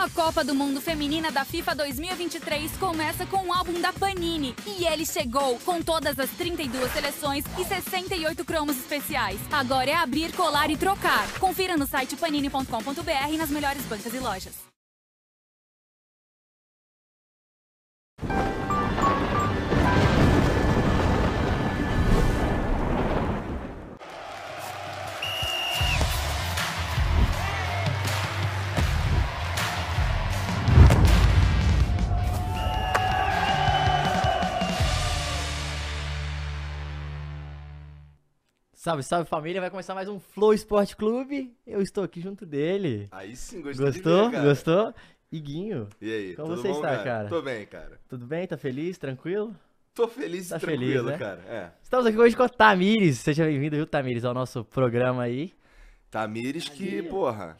A Copa do Mundo Feminina da FIFA 2023 começa com um álbum da Panini. E ele chegou, com todas as 32 seleções e 68 cromos especiais. Agora é abrir, colar e trocar. Confira no site panini.com.br e nas melhores bancas e lojas. Salve, salve família, vai começar mais um Flow Esporte Clube. Eu estou aqui junto dele. Aí sim, gostou? Gostou? Ver, gostou? Iguinho. E aí? Como você bom, está, cara? cara? Tô bem, cara. Tudo bem? Tá feliz? Tranquilo? Tô feliz tá e tranquilo, feliz, né? cara. É. Estamos aqui hoje com a Tamires. Seja bem-vindo, viu, Tamires, ao nosso programa aí. Tamires que, porra,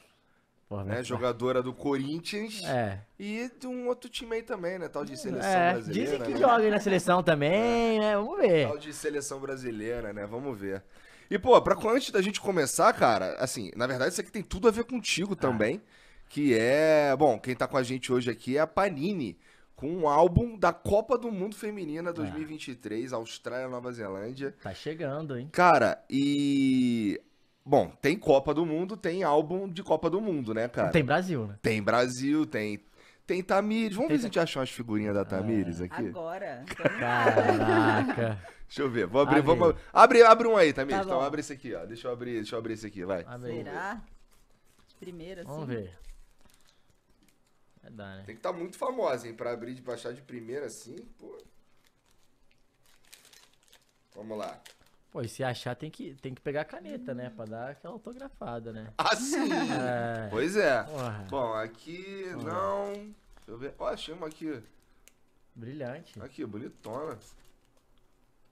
Porra, né? Tá. Jogadora do Corinthians. É. E de um outro time aí também, né? Tal de é, seleção é, brasileira. Dizem que né? joga aí na seleção também, é. né? Vamos ver. Tal de seleção brasileira, né? Vamos ver. E, pô, pra, antes da gente começar, cara, assim, na verdade isso aqui tem tudo a ver contigo ah. também, ah. que é, bom, quem tá com a gente hoje aqui é a Panini, com um álbum da Copa do Mundo Feminina 2023, ah. Austrália, Nova Zelândia. Tá chegando, hein? Cara, e Bom, tem Copa do Mundo, tem álbum de Copa do Mundo, né, cara? Tem Brasil, né? Tem Brasil, tem. Tem Tamires. Vamos tem ver se a gente achou umas figurinhas da Tamires ah, aqui. Agora. Caraca. Deixa eu ver. Vou abrir. Abre, vamos... abre, abre um aí, Tamir. Tá então abre esse aqui, ó. Deixa eu abrir, deixa eu abrir esse aqui, vai. Será? De primeira, assim. Vamos ver. Vai dar, né? Tem que estar tá muito famosa, hein? Pra abrir de baixar de primeira assim, pô. Vamos lá. Pô, e se achar, tem que, tem que pegar a caneta, né? Pra dar aquela autografada, né? Ah, sim! É. Pois é. Porra. Bom, aqui Porra. não. Deixa eu ver. Ó, oh, achei uma aqui. Brilhante. Aqui, bonitona.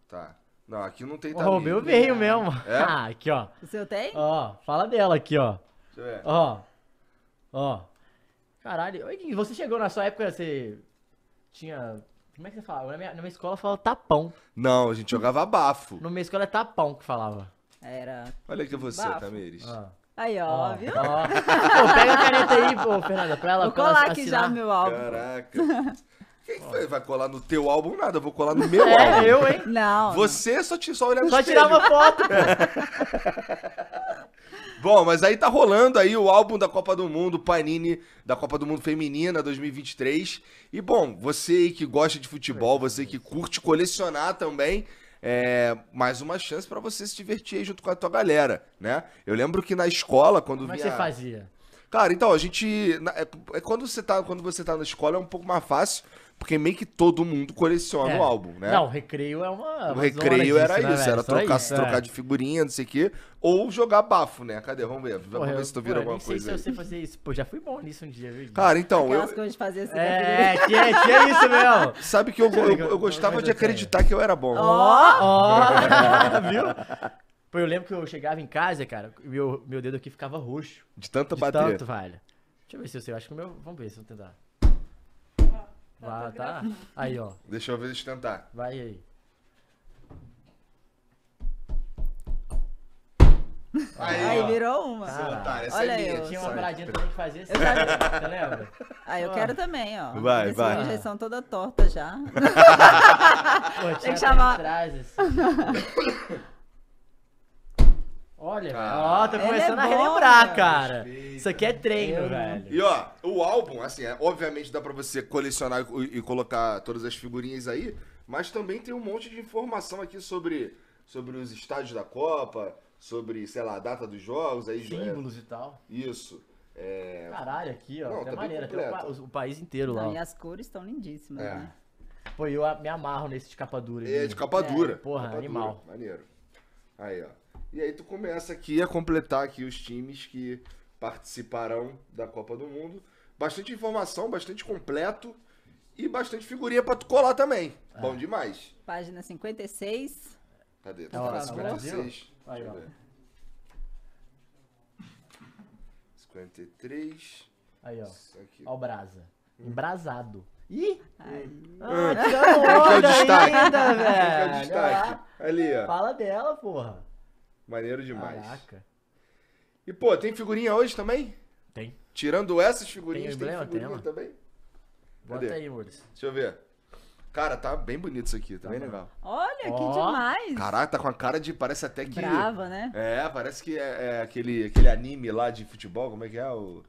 Tá. Não, aqui não tem também. o meu veio é. mesmo. É? Ah, aqui, ó. O seu tem? Ó, fala dela aqui, ó. Deixa eu ver. Ó. Ó. Caralho. Oi, você chegou na sua época, você tinha. Como é que você fala? Na minha, na minha escola falava tapão. Não, a gente jogava bafo. Na minha escola é tapão que falava. Era. Olha aqui você, bafo. Tamires. Ó. Aí, ó, ó viu? Ó. pô, pega a caneta aí, pô, Fernanda, pra ela. Vou pra colar ela aqui já meu álbum. Caraca. Quem foi? Vai colar no teu álbum? Nada, eu vou colar no meu é, álbum. eu, hein? Não. Você só, te, só olhar no Só tirar uma foto. Bom, mas aí tá rolando aí o álbum da Copa do Mundo, Panini, da Copa do Mundo Feminina 2023. E bom, você que gosta de futebol, você que curte colecionar também, é mais uma chance para você se divertir aí junto com a tua galera, né? Eu lembro que na escola, quando Como é vinha... você fazia? Cara, então, a gente. É, é, quando, você tá, quando você tá na escola é um pouco mais fácil, porque meio que todo mundo coleciona é. o álbum, né? Não, o recreio é uma. O recreio era disso, né, isso, né, era trocar, isso, trocar é. de figurinha, não sei o quê. Ou jogar bafo, né? Cadê? Vamos ver. Vamos Porra, ver se tu vira eu, alguma eu coisa. Não sei se eu sei fazer isso. Pô, já fui bom nisso um dia, viu? Cara, então. eu... de fazer assim. Né? É, que é, que é isso mesmo. Sabe que eu, eu, eu gostava de acreditar que eu era bom. Ó, oh, ó. Oh. viu? Pô, eu lembro que eu chegava em casa, cara, meu, meu dedo aqui ficava roxo. De tanta de bater. De tanto, velho. Deixa eu ver se eu sei. Eu acho que o meu. Vamos ver se eu tentar. Vai, tá? tá, tá? Aí, ó. Deixa eu ver se tentar. Vai aí. Aí, aí virou uma. Ah, otário, essa Olha é minha. Eu tinha uma paradinha também que fazia assim. Você lembra? Aí ah, eu quero também, ó. Vai, vai. Essa rejeição toda torta já. Pô, Tem que chamar. Olha, ah, ó, tá é começando é a relembrar, né? cara. Respeita. Isso aqui é né? treino, é. velho. E ó, o álbum, assim, é, obviamente dá pra você colecionar e, e, colocar todas as figurinhas aí, mas também tem um monte de informação aqui sobre, sobre os estádios da Copa, sobre, sei lá, a data dos jogos, aí. É Símbolos e tal. Isso. É. Caralho, aqui, ó. Não, tá maneira, tem o, o, país inteiro lá. e as cores estão lindíssimas, né? Pô, eu me amarro nesse de capa dura. É, de capa dura. Porra, capa animal. Dura. Maneiro. Aí, ó. E aí tu começa aqui a completar aqui os times que participarão da Copa do Mundo. Bastante informação, bastante completo e bastante figurinha pra tu colar também. É. Bom demais. Página 56. Cadê? Tá lá, 56. Aí, ó. 53. Aí, ó. Aqui. Ó o brasa. Hum. Embrasado. Ih! Hum. Ah, tirando onda é o destaque? ainda, velho. É o destaque? Ali, ó. Fala dela, porra. Maneiro demais. Caraca. E, pô, tem figurinha hoje também? Tem. Tirando essas figurinhas, tem, emblema, tem figurinha também? Bota Cadê? aí, Muris. Deixa eu ver. Cara, tá bem bonito isso aqui, tá, tá bem legal. Olha, que demais! Caraca, tá com a cara de. Parece até que. Brava, né? É, parece que é, é aquele, aquele anime lá de futebol, como é que é? O.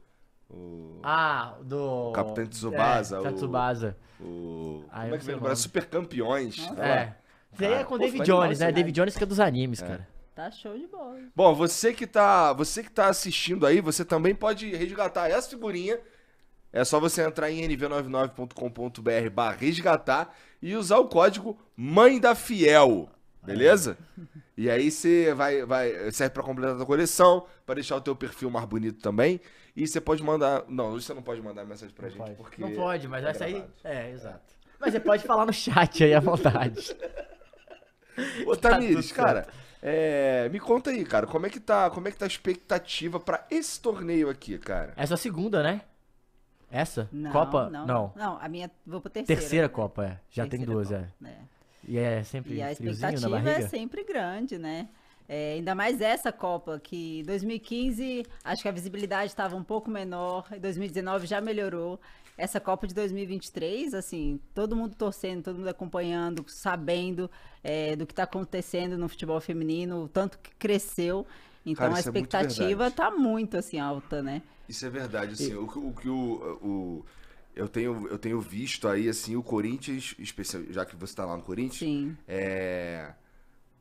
O... Ah, do. Capitão Tsubasa. É, o... Tsubasa. O... Como é que você lembra? super campeões. Nossa, tá? é. Lá. é com o David Jones, né? David né? Jones que é dos animes, é. cara. Tá show de bola. Bom, você que tá, você que tá assistindo aí, você também pode resgatar essa figurinha. É só você entrar em nv99.com.br resgatar e usar o código Mãe da Fiel. Beleza? E aí você vai, vai serve para completar a tua coleção, para deixar o teu perfil mais bonito também. E você pode mandar, não, você não pode mandar mensagem pra não gente pode. porque Não pode, mas é vai sair, é, exato. Mas você pode falar no chat aí à vontade. Ô, Tamires, tá cara, certo. É, me conta aí, cara, como é que tá, como é que tá a expectativa para esse torneio aqui, cara? Essa segunda, né? Essa? Não, Copa? Não, não. Não, a minha vou pra terceira. Terceira Copa, é. Já terceira tem duas, Copa, é. é. E é sempre E a expectativa é sempre grande, né? É, ainda mais essa Copa, que 2015 acho que a visibilidade estava um pouco menor, 2019 já melhorou essa Copa de 2023, assim, todo mundo torcendo, todo mundo acompanhando, sabendo é, do que está acontecendo no futebol feminino, o tanto que cresceu. Então Cara, a expectativa está é muito, tá muito, assim, alta, né? Isso é verdade, assim, e... o que o, o, o, eu, tenho, eu tenho visto aí, assim, o Corinthians, já que você está lá no Corinthians, Sim. é...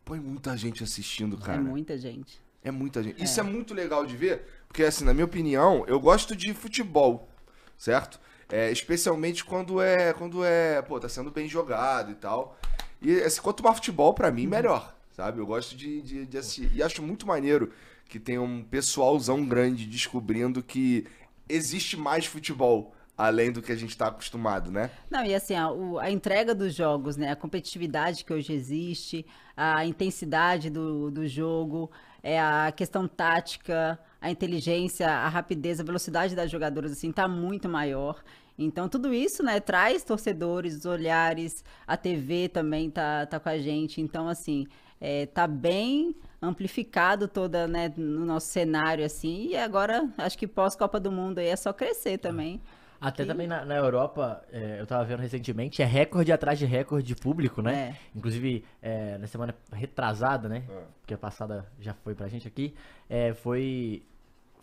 Põe muita gente assistindo, é cara. É muita gente. É muita gente. É. Isso é muito legal de ver, porque, assim, na minha opinião, eu gosto de futebol, certo? É, especialmente quando é, quando é, pô, tá sendo bem jogado e tal. E assim, quanto mais futebol, para mim, melhor, sabe? Eu gosto de, de, de assistir. E acho muito maneiro que tem um pessoalzão grande descobrindo que existe mais futebol além do que a gente está acostumado, né? Não, e assim, a, o, a, entrega dos jogos, né? A competitividade que hoje existe, a intensidade do, do jogo, é a questão tática, a inteligência, a rapidez, a velocidade das jogadoras assim tá muito maior. Então tudo isso, né, traz torcedores, olhares, a TV também tá, tá com a gente. Então assim, é, tá bem amplificado toda, né, no nosso cenário assim. E agora acho que pós Copa do Mundo aí é só crescer também. Até que... também na, na Europa, é, eu tava vendo recentemente, é recorde atrás de recorde de público, né? É. Inclusive, é, na semana retrasada, né? É. Porque a passada já foi pra gente aqui, é, foi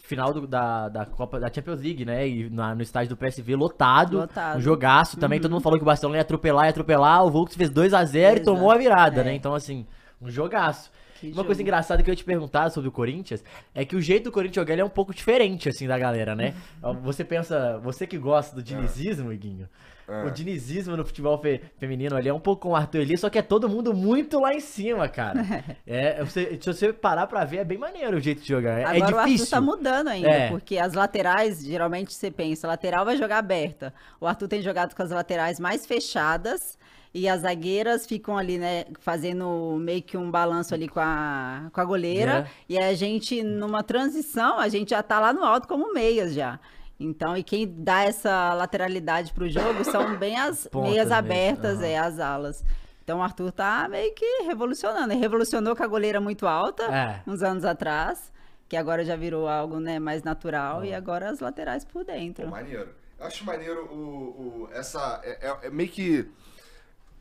final do, da, da Copa da Champions League, né? E na, no estádio do PSV lotado, lotado. um jogaço uhum. também. Uhum. Todo mundo falou que o Barcelona ia atropelar, ia atropelar. O Volks fez 2 a 0 e tomou a virada, né? é. né? Então, assim, um jogaço. Que Uma jogo. coisa engraçada que eu ia te perguntar sobre o Corinthians é que o jeito do Corinthians jogar é um pouco diferente, assim, da galera, né? Uhum. você pensa, você que gosta do ah. dinizismo, Iguinho, é. O dinizismo no futebol fe feminino ali é um pouco com o Arthur Elias, só que é todo mundo muito lá em cima, cara. é, você, se você parar pra ver, é bem maneiro o jeito de jogar. É, é Agora é difícil. o Arthur tá mudando ainda, é. porque as laterais, geralmente você pensa, lateral vai jogar aberta. O Arthur tem jogado com as laterais mais fechadas e as zagueiras ficam ali, né, fazendo meio que um balanço ali com a, com a goleira. É. E a gente, numa transição, a gente já tá lá no alto como meias já. Então, e quem dá essa lateralidade pro jogo são bem as meias abertas, é, as alas. Então o Arthur tá meio que revolucionando. Ele revolucionou com a goleira muito alta é. uns anos atrás, que agora já virou algo né, mais natural, e agora as laterais por dentro. Pô, maneiro. Eu acho maneiro o, o essa. É, é, é meio que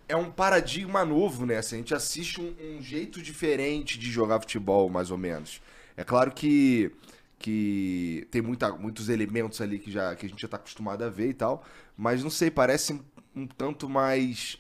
é um paradigma novo, né? Assim, a gente assiste um, um, jeito diferente de jogar futebol, mais ou menos. É claro que, que tem muita, muitos elementos ali que, já, que a gente já está acostumado a ver e tal, mas não sei, parece um, um tanto mais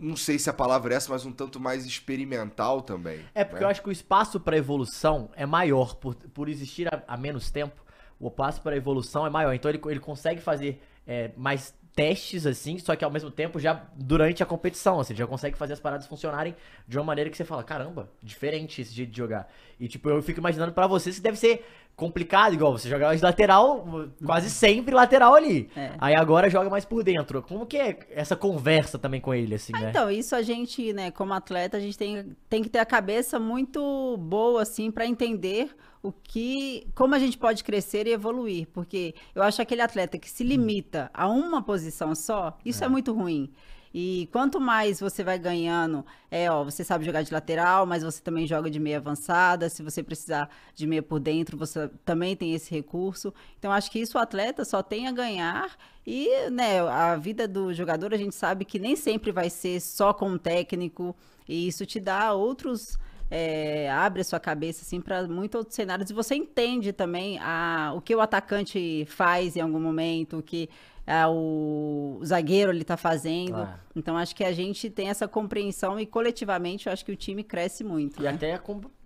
não sei se a palavra é essa, mas um tanto mais experimental também. É porque né? eu acho que o espaço para evolução é maior por, por existir há menos tempo. O passo para evolução é maior, então ele, ele consegue fazer é, mais testes, assim, só que ao mesmo tempo já durante a competição, assim, já consegue fazer as paradas funcionarem de uma maneira que você fala, caramba, diferente esse jeito de jogar. E, tipo, eu fico imaginando para você se deve ser complicado, igual você jogar de lateral, quase sempre lateral ali. É. Aí agora joga mais por dentro. Como que é essa conversa também com ele, assim, ah, né? Então, isso a gente, né, como atleta, a gente tem, tem que ter a cabeça muito boa, assim, para entender o que, como a gente pode crescer e evoluir, porque eu acho aquele atleta que se hum. limita a uma posição só, isso é, é muito ruim. E quanto mais você vai ganhando, é, ó, você sabe jogar de lateral, mas você também joga de meia avançada, se você precisar de meia por dentro, você também tem esse recurso. Então acho que isso o atleta só tem a ganhar e, né, a vida do jogador a gente sabe que nem sempre vai ser só com o técnico, e isso te dá outros é, abre a sua cabeça assim para muitos outros cenários e você entende também a, o que o atacante faz em algum momento, o que a, é, o, o zagueiro ele tá fazendo. Claro. Então acho que a gente tem essa compreensão e coletivamente eu acho que o time cresce muito. E né? até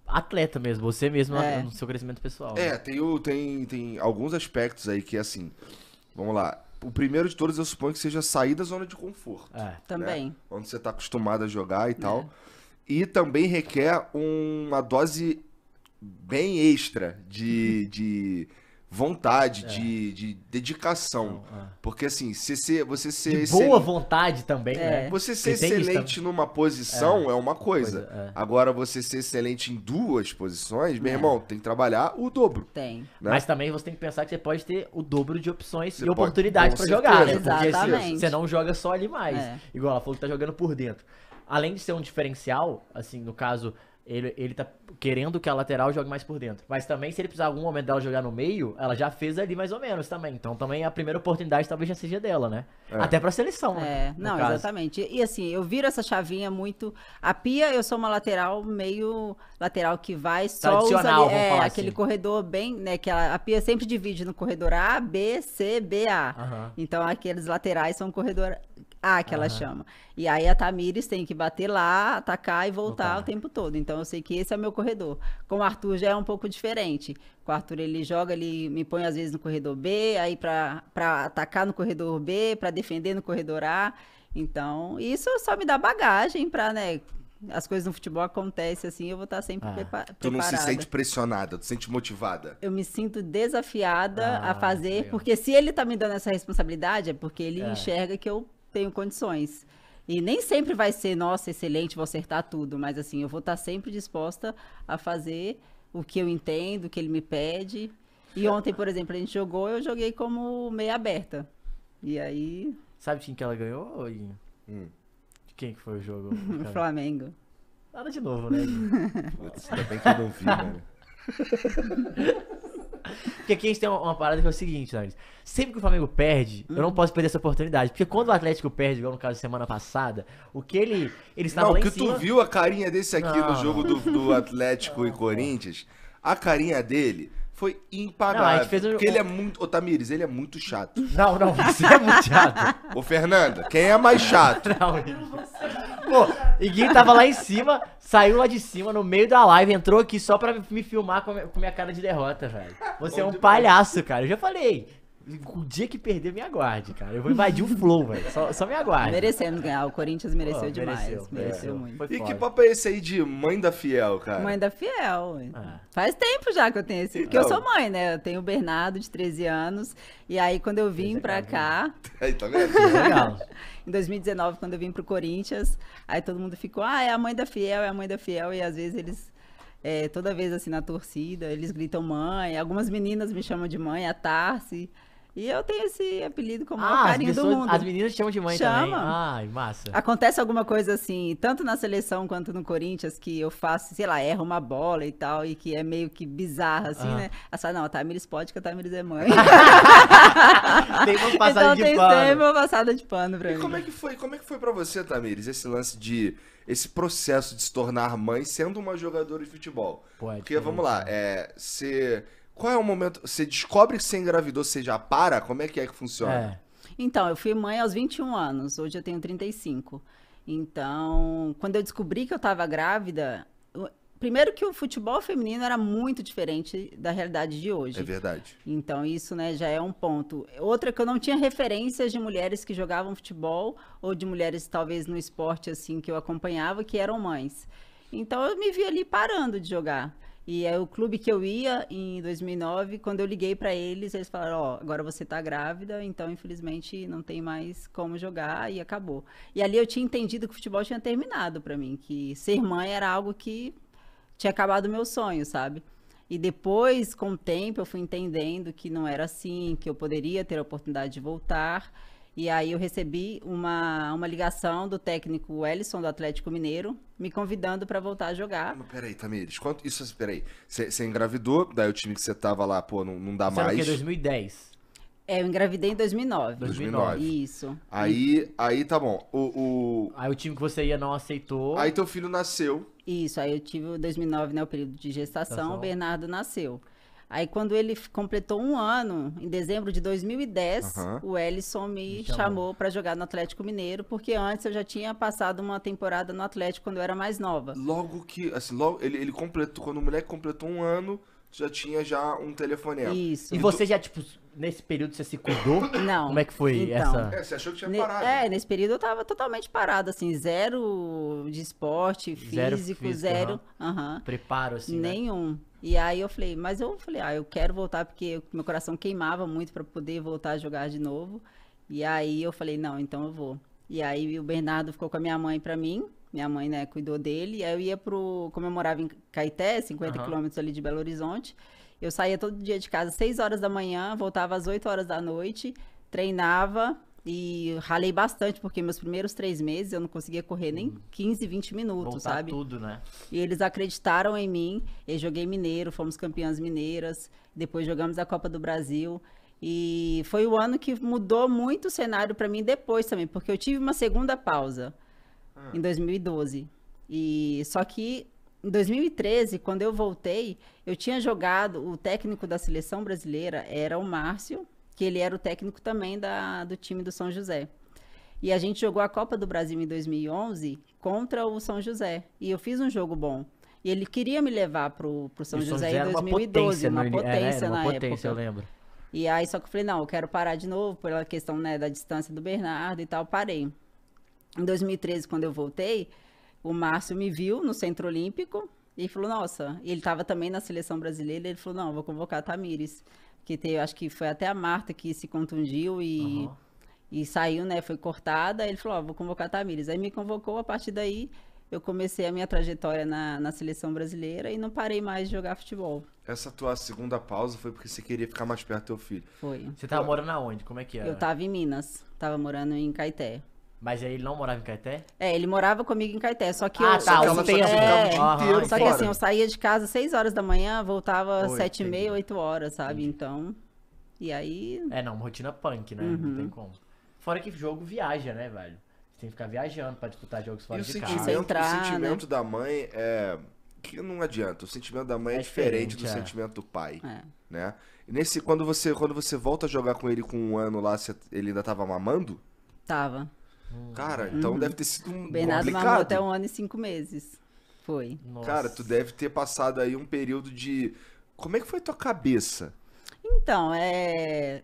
atleta mesmo, você mesmo é. no seu crescimento pessoal. É, né? tem, o, tem, tem alguns aspectos aí que assim, vamos lá. O primeiro de todos eu suponho que seja sair da zona de conforto. É. Né? Também. Onde você está acostumado a jogar e é. tal. E também requer uma dose bem extra de, uhum. de vontade, é. de, de dedicação. Não, é. Porque assim, se, se, você ser. De boa vontade também, é. né? Você ser você excelente numa posição é. é, uma coisa. coisa é. Agora, você ser excelente em duas posições, meu irmão, tem que trabalhar o dobro. Tem. Né? Mas também você tem que pensar que você pode ter o dobro de opções você e oportunidades para jogar, né? Assim, Exatamente. Porque você não joga só ali mais. Igual ela falou que tá jogando por dentro além de ser um diferencial, assim, no caso, ele, ele tá querendo que a lateral jogue mais por dentro. Mas também, se ele precisar algum momento dela jogar no meio, ela já fez ali mais ou menos também. Então também a primeira oportunidade talvez já seja dela, né? É. Até pra seleção, né? É, não, caso. exatamente. E assim, eu viro essa chavinha muito. A Pia, eu sou uma lateral meio lateral que vai só Tradicional, usa, é, aquele assim. corredor bem, né? Que ela, a Pia sempre divide no corredor A, B, C, B, A. Uhum. Então aqueles laterais são corredor ah, que ela chama. E aí a Tamires tem que bater lá, atacar e voltar o tempo todo. Então eu sei que esse é o meu corredor. Com o Arthur já é um pouco diferente. Com o Arthur ele joga, ele me põe às vezes no corredor B, aí para atacar no corredor B, para defender no corredor A. Então, isso só me dá bagagem para, né, as coisas no futebol acontecem assim, eu vou estar tá sempre ah. prepa preparada. Tu não se sente pressionada, tu se sente motivada? Eu me sinto desafiada ah, a fazer, porque se ele está me dando essa responsabilidade, é porque ele é. enxerga que eu tenho condições. E nem sempre vai ser, nossa, excelente, vou acertar tudo, mas assim, eu vou estar tá sempre disposta a fazer o que eu entendo, o que ele me pede. E ontem, por exemplo, a gente jogou, eu joguei como meia aberta. E aí. Sabe de quem que ela ganhou, Iguinho? Hum. De quem que foi o jogo? o Flamengo. Nada de novo, né? Ainda bem que eu não vi, velho. Porque aqui a gente tem uma, uma parada que é o seguinte, Larissa. Sempre que o Flamengo perde, eu não hum. posso perder essa oportunidade. Porque quando o Atlético perde, igual no caso semana passada, o que ele. Ele estava não, lá que em cima... tu viu a carinha desse aqui não. no ah. jogo do, do Atlético e Corinthians? A carinha dele foi impagável. Não, fez Porque ele é muito. Ô, Tamires, ele é muito chato. Não, não, você é muito chato. Ô, Fernanda, quem é mais chato? Não, Pô, Iguinho tava lá em cima, saiu lá de cima, no meio da live, entrou aqui só pra me filmar com a minha cara de derrota, velho. Você Bom é um demais. palhaço, cara. Eu já falei. O dia que perder, me aguarde, cara. Eu vou invadir o flow, velho. Só, só me aguarde. Merecemos ganhar. O Corinthians mereceu demais. Mereceu, mereceu, muito. E que papo é esse aí de mãe da fiel, cara? Mãe da fiel. Ah. Faz tempo já que eu tenho esse. Porque Não. eu então. sou mãe, né? Eu tenho o Bernardo, de 13 anos. E aí, quando eu vim pra cá. Aí, tá vendo? Legal. em 2019, quando eu vim pro Corinthians, aí todo mundo ficou: ah, é a mãe da fiel, é a mãe da fiel. E às vezes eles. É, toda vez assim na torcida, eles gritam mãe. Algumas meninas me chamam de mãe, a Tarsi. E eu tenho esse apelido como ah, o carinho pessoas, do mundo. As meninas chamam de mãe Chama. também. Ai, massa. Acontece alguma coisa assim, tanto na seleção quanto no Corinthians, que eu faço, sei lá, erro uma bola e tal, e que é meio que bizarra, assim, ah. né? Essa, ah, não, a Tamiris pode, que a Tamiris é mãe. tem uma passada então, de tem pano. Tem uma passada de pano pra e mim. Como é que foi, como é que foi pra você, Tamiris, esse lance de esse processo de se tornar mãe sendo uma jogadora de futebol. Pode, Porque, vamos lá, é, ser qual é o momento? Você descobre que você engravidou, você já para? Como é que é que funciona? É. Então, eu fui mãe aos 21 anos, hoje eu tenho 35. Então, quando eu descobri que eu estava grávida, primeiro que o futebol feminino era muito diferente da realidade de hoje. É verdade. Então, isso né, já é um ponto. Outra que eu não tinha referências de mulheres que jogavam futebol ou de mulheres talvez no esporte assim que eu acompanhava que eram mães. Então, eu me vi ali parando de jogar. E é o clube que eu ia em 2009, quando eu liguei para eles, eles falaram: "Ó, oh, agora você tá grávida, então infelizmente não tem mais como jogar" e acabou. E ali eu tinha entendido que o futebol tinha terminado para mim, que ser mãe era algo que tinha acabado o meu sonho, sabe? E depois, com o tempo, eu fui entendendo que não era assim, que eu poderia ter a oportunidade de voltar. E aí eu recebi uma, uma ligação do técnico Ellison do Atlético Mineiro, me convidando para voltar a jogar. Mas peraí, Tamires, quanto isso, peraí. Você engravidou, daí o time que você tava lá, pô, não, não dá Sabe mais. Que é 2010. É, eu engravidei em 2009. 2009. Isso. Aí, aí tá bom. O, o... Aí o time que você ia não aceitou. Aí teu filho nasceu. Isso, aí eu tive 2009, né, o período de gestação, gestação. o Bernardo nasceu. Aí quando ele completou um ano, em dezembro de 2010, uhum. o Ellison me, me chamou, chamou para jogar no Atlético Mineiro, porque antes eu já tinha passado uma temporada no Atlético quando eu era mais nova. Logo que, assim, logo, ele, ele completou, quando o moleque completou um ano, já tinha já um telefonema. Isso. E, e então você já, tipo, nesse período você se cuidou? Não. Como é que foi então, essa? É, você achou que tinha parado. É, nesse período eu tava totalmente parado, assim, zero de esporte, físico, zero. Físico, zero uhum. Uhum. Preparo, assim. Né? Nenhum. Né? E aí eu falei, mas eu falei, ah, eu quero voltar porque meu coração queimava muito para poder voltar a jogar de novo. E aí eu falei, não, então eu vou. E aí o Bernardo ficou com a minha mãe para mim. Minha mãe, né, cuidou dele. E aí eu ia pro, como eu morava em Caeté, 50 uhum. quilômetros ali de Belo Horizonte, eu saía todo dia de casa 6 horas da manhã, voltava às 8 horas da noite, treinava, e ralei bastante, porque meus primeiros três meses eu não conseguia correr nem 15, hum. 20 minutos, Voltar sabe? tudo, né? E eles acreditaram em mim. Eu joguei mineiro, fomos campeãs mineiras. Depois jogamos a Copa do Brasil. E foi o ano que mudou muito o cenário para mim depois também, porque eu tive uma segunda pausa hum. em 2012. E só que em 2013, quando eu voltei, eu tinha jogado, o técnico da seleção brasileira era o Márcio, que ele era o técnico também da, do time do São José. E a gente jogou a Copa do Brasil em 2011 contra o São José. E eu fiz um jogo bom. E ele queria me levar pro, pro São, São José, em 2012, uma potência, uma né? potência é, uma na potência, época. eu lembro. E aí só que eu falei, não, eu quero parar de novo pela questão né, da distância do Bernardo e tal, parei. Em 2013, quando eu voltei, o Márcio me viu no Centro Olímpico e falou, nossa, ele estava também na seleção brasileira, ele falou, não, vou convocar a Tamires que teve, acho que foi até a Marta que se contundiu e, uhum. e saiu, né? Foi cortada. Ele falou: oh, vou convocar a Tamires. Aí me convocou, a partir daí eu comecei a minha trajetória na, na seleção brasileira e não parei mais de jogar futebol. Essa tua segunda pausa foi porque você queria ficar mais perto do teu filho? Foi. Você tava morando aonde? Como é que era? Eu tava em Minas, tava morando em Caeté. Mas aí ele não morava em Caeté? É, ele morava comigo em Caeté, só que ah, eu... Tá, só, um tempo. É, só que assim, eu saía de casa às 6 horas da manhã, voltava às 7 e meia, 8 horas, sabe? Entendi. Então, e aí... É, não, uma rotina punk, né? Uhum. Não tem como. Fora que jogo viaja, né, velho? Você tem que ficar viajando pra disputar jogos fora e de casa. Entrar, o né? sentimento né? da mãe é... Que não adianta, o sentimento da mãe é, é diferente, do é. sentimento do pai, é. né? Nesse, quando você, quando você volta a jogar com ele com um ano lá, você, ele ainda tava mamando? Tava. Cara, uhum. então uhum. deve ter sido um Bernardo complicado. mamou até um ano e cinco meses. Foi. Nossa. Cara, tu deve ter passado aí um período de... Como é que foi tua cabeça? Então, é...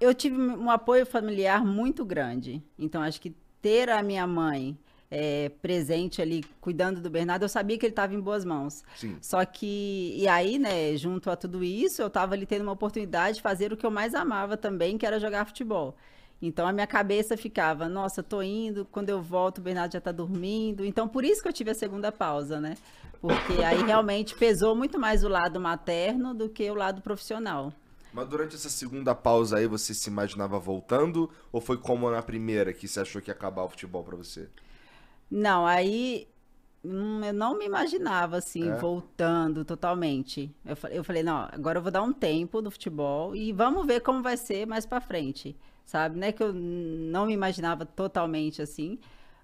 Eu tive um apoio familiar muito grande. Então, acho que ter a minha mãe é, presente ali, cuidando do Bernardo, eu sabia que ele estava em boas mãos. Sim. Só que, e aí, né, junto a tudo isso, eu estava ali tendo uma oportunidade de fazer o que eu mais amava também, que era jogar futebol. Então a minha cabeça ficava, nossa, tô indo, quando eu volto o Bernardo já tá dormindo. Então por isso que eu tive a segunda pausa, né? Porque aí realmente pesou muito mais o lado materno do que o lado profissional. Mas durante essa segunda pausa aí você se imaginava voltando ou foi como na primeira que você achou que ia acabar o futebol para você? Não, aí hum, eu não me imaginava assim é? voltando totalmente. Eu, eu falei, não, agora eu vou dar um tempo do futebol e vamos ver como vai ser mais para frente sabe? Não é que eu não me imaginava totalmente assim,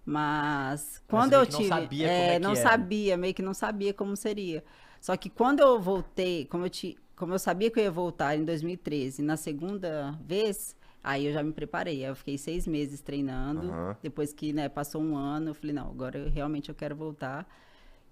mas quando mas eu tive, não sabia é, como é não era. sabia, meio que não sabia como seria. Só que quando eu voltei, como eu te, como eu sabia que eu ia voltar em 2013, na segunda vez, aí eu já me preparei. Aí eu fiquei seis meses treinando. Uhum. Depois que né, passou um ano, eu falei não, agora eu, realmente eu quero voltar.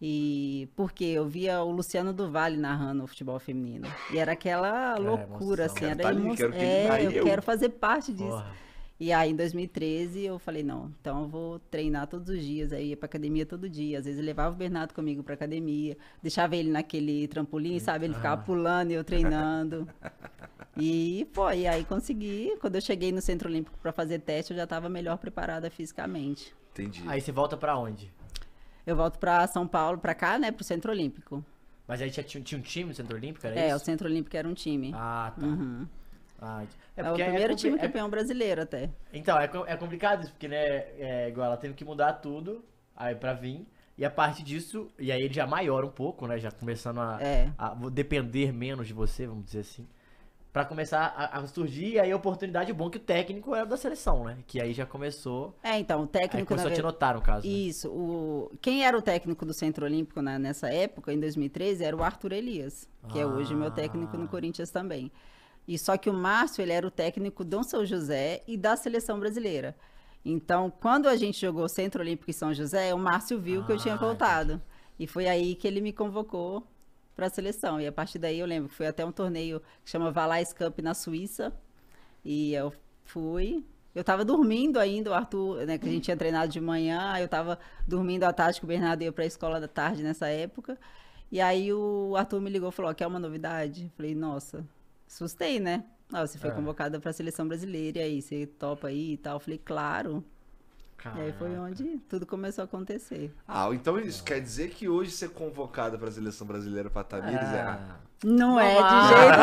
E porque eu via o Luciano do Vale narrando o futebol feminino. E era aquela é loucura, é, assim, era tá ali, quero é, tá eu, eu, quero fazer parte disso. Porra. E aí em 2013 eu falei, não, então eu vou treinar todos os dias, aí ia pra academia todo dia. Às vezes eu levava o Bernardo comigo pra academia, deixava ele naquele trampolim, sabe? Ele ficava pulando e eu treinando. e foi, aí consegui. Quando eu cheguei no Centro Olímpico para fazer teste, eu já estava melhor preparada fisicamente. Entendi. Aí você volta para onde? eu volto para São Paulo, para cá, né, pro Centro Olímpico. Mas aí tinha, tinha um time no Centro Olímpico, era é, isso? o Centro Olímpico era um time. Ah, tá. Uhum. Ah, é, é, o é primeiro é time campeão é... brasileiro até. Então, é, é complicado isso, porque, né, é igual ela teve que mudar tudo aí pra vir. E a parte disso, e aí ele já maior um pouco, né? Já começando a, é. a depender menos de você, vamos dizer assim para começar a, a, surgir aí a oportunidade bom é que o técnico era da seleção, né? Que aí já começou. É, então, o técnico. Aí começou a te notar, no caso. Né? Isso. Né? O... Quem era o técnico do Centro Olímpico nessa época, em 2013, era o Arthur Elias, que é ah. é hoje meu técnico no Corinthians também. E só que o Márcio, ele era o técnico do São José e da seleção brasileira. Então, quando a gente jogou Centro Olímpico e São José, o Márcio viu ah, que eu tinha ah, voltado. E foi aí que ele me convocou para a seleção. E a partir daí eu lembro que foi até um torneio que chama Valais Cup na Suíça. E eu fui. Eu estava dormindo ainda, o Arthur, né, que a gente tinha treinado de manhã, eu estava dormindo à tarde, que o Bernardo ia para a escola da tarde nessa época. E aí o Arthur me ligou e falou: quer uma novidade? Eu falei: nossa, assustei, né? Ah, você foi é. convocada para a seleção brasileira, e aí você topa aí e tal. Eu falei: claro. E aí foi onde tudo começou a acontecer. Ah, então isso quer dizer que hoje ser convocada para a seleção brasileira para Tamires é ah. é. não, não, é de jeito